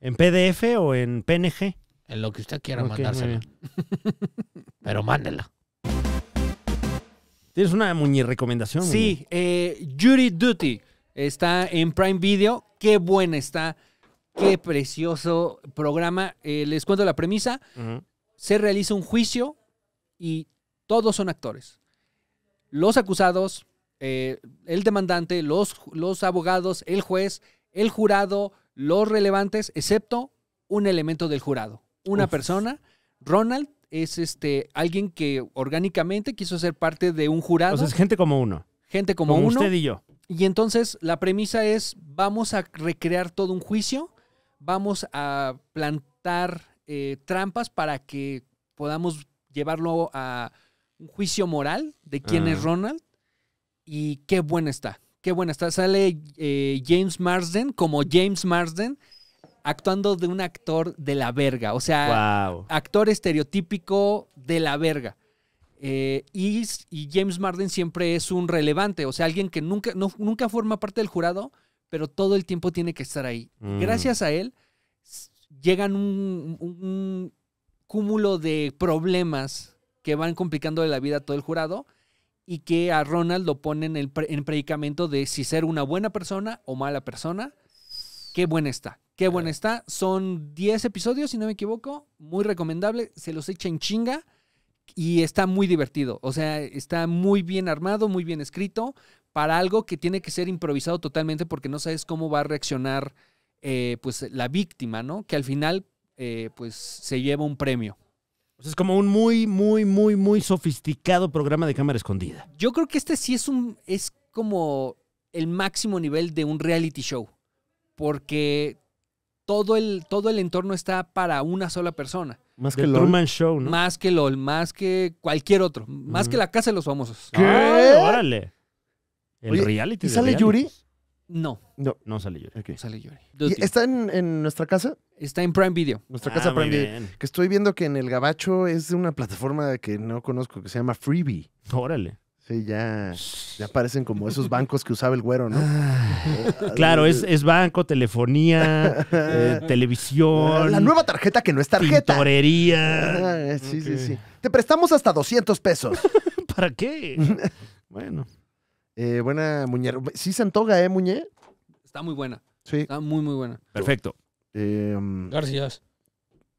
¿En PDF o en PNG? En lo que usted quiera mandársela. Pero mándela. ¿Tienes una muñe recomendación? Sí, eh, Jury Duty está en Prime Video. Qué buena está. Qué precioso programa. Eh, les cuento la premisa. Se realiza un juicio y todos son actores. Los acusados, eh, el demandante, los, los abogados, el juez, el jurado, los relevantes, excepto un elemento del jurado, una persona. Ronald es este alguien que orgánicamente quiso ser parte de un jurado. O es gente como uno. Gente como, uno. Usted y yo. Y entonces la premisa es, vamos a recrear todo un juicio, vamos a plantar eh, trampas para que podamos llevarlo a un juicio moral de quién es ah. Ronald y qué buena está, qué buena está. Sale eh, James Marsden como James Marsden actuando de un actor de la verga, o sea, actor estereotípico de la verga. Eh, y, James Marden siempre es un relevante, o sea, alguien que nunca, no, nunca forma parte del jurado, pero todo el tiempo tiene que estar ahí. Mm. Gracias a él llegan un, un, cúmulo de problemas que van complicando la vida a todo el jurado y que a Ronald lo ponen en, predicamento de si ser una buena persona o mala persona. Qué buena está, qué buena está. Son 10 episodios, si no me equivoco, muy recomendable, se los echa en chinga y está muy divertido. O sea, está muy bien armado, muy bien escrito para algo que tiene que ser improvisado totalmente porque no sabes cómo va a reaccionar eh, pues la víctima, ¿no? Que al final eh, pues se lleva un premio es como un muy, muy, muy, muy sofisticado programa de cámara escondida. Yo creo que este sí es un. es como el máximo nivel de un reality show. Porque todo el, todo el entorno está para una sola persona. Más que el Truman Show, ¿no? Más que LOL, más que cualquier otro. Más que la casa de los famosos. ¿Qué? Ah, ¡Órale! El reality. ¿Y sale Yuri? No. No. sale Yuri. sale ¿Está en, nuestra casa? Está en Prime Video. Nuestra casa ah, Prime Video. Que estoy viendo que en el Gabacho es una plataforma que no conozco que se llama Freebie. Órale. Sí, ya, ya aparecen como esos bancos que usaba el güero, ¿no? Ah, claro, es, banco, telefonía, eh, televisión. La nueva tarjeta que no es tarjeta. Pintorería. Ah, eh, sí, sí, sí. Te prestamos hasta 200 pesos. ¿Para qué? bueno. Eh, buena Muñer. Sí se ¿eh, Muñe? Está muy buena. Sí. Está muy, muy buena. Perfecto. Em, Gracias.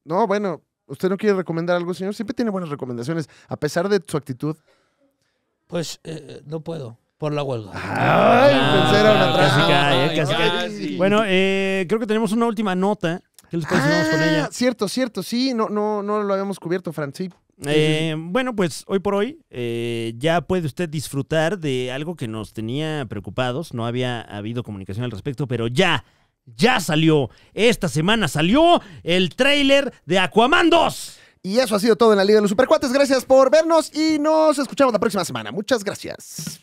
No, bueno, ¿usted no quiere recomendar algo, señor? Siempre tiene buenas recomendaciones, a pesar de su actitud. Pues eh, eh, no puedo. Por la huelga. Ay, ah, casi cae, casi cae. Bueno, creo que tenemos una última nota. les ah, ella? Cierto, cierto, sí, no, no, no lo habíamos cubierto, Fran. Eh, bueno, pues hoy por hoy eh, ya puede usted disfrutar de algo que nos tenía preocupados. No había habido comunicación al respecto, pero ya, ya salió. Esta semana salió el trailer de Aquaman Y eso ha sido todo en la Liga de los Supercuates. Gracias por vernos y nos escuchamos la próxima semana. Muchas gracias.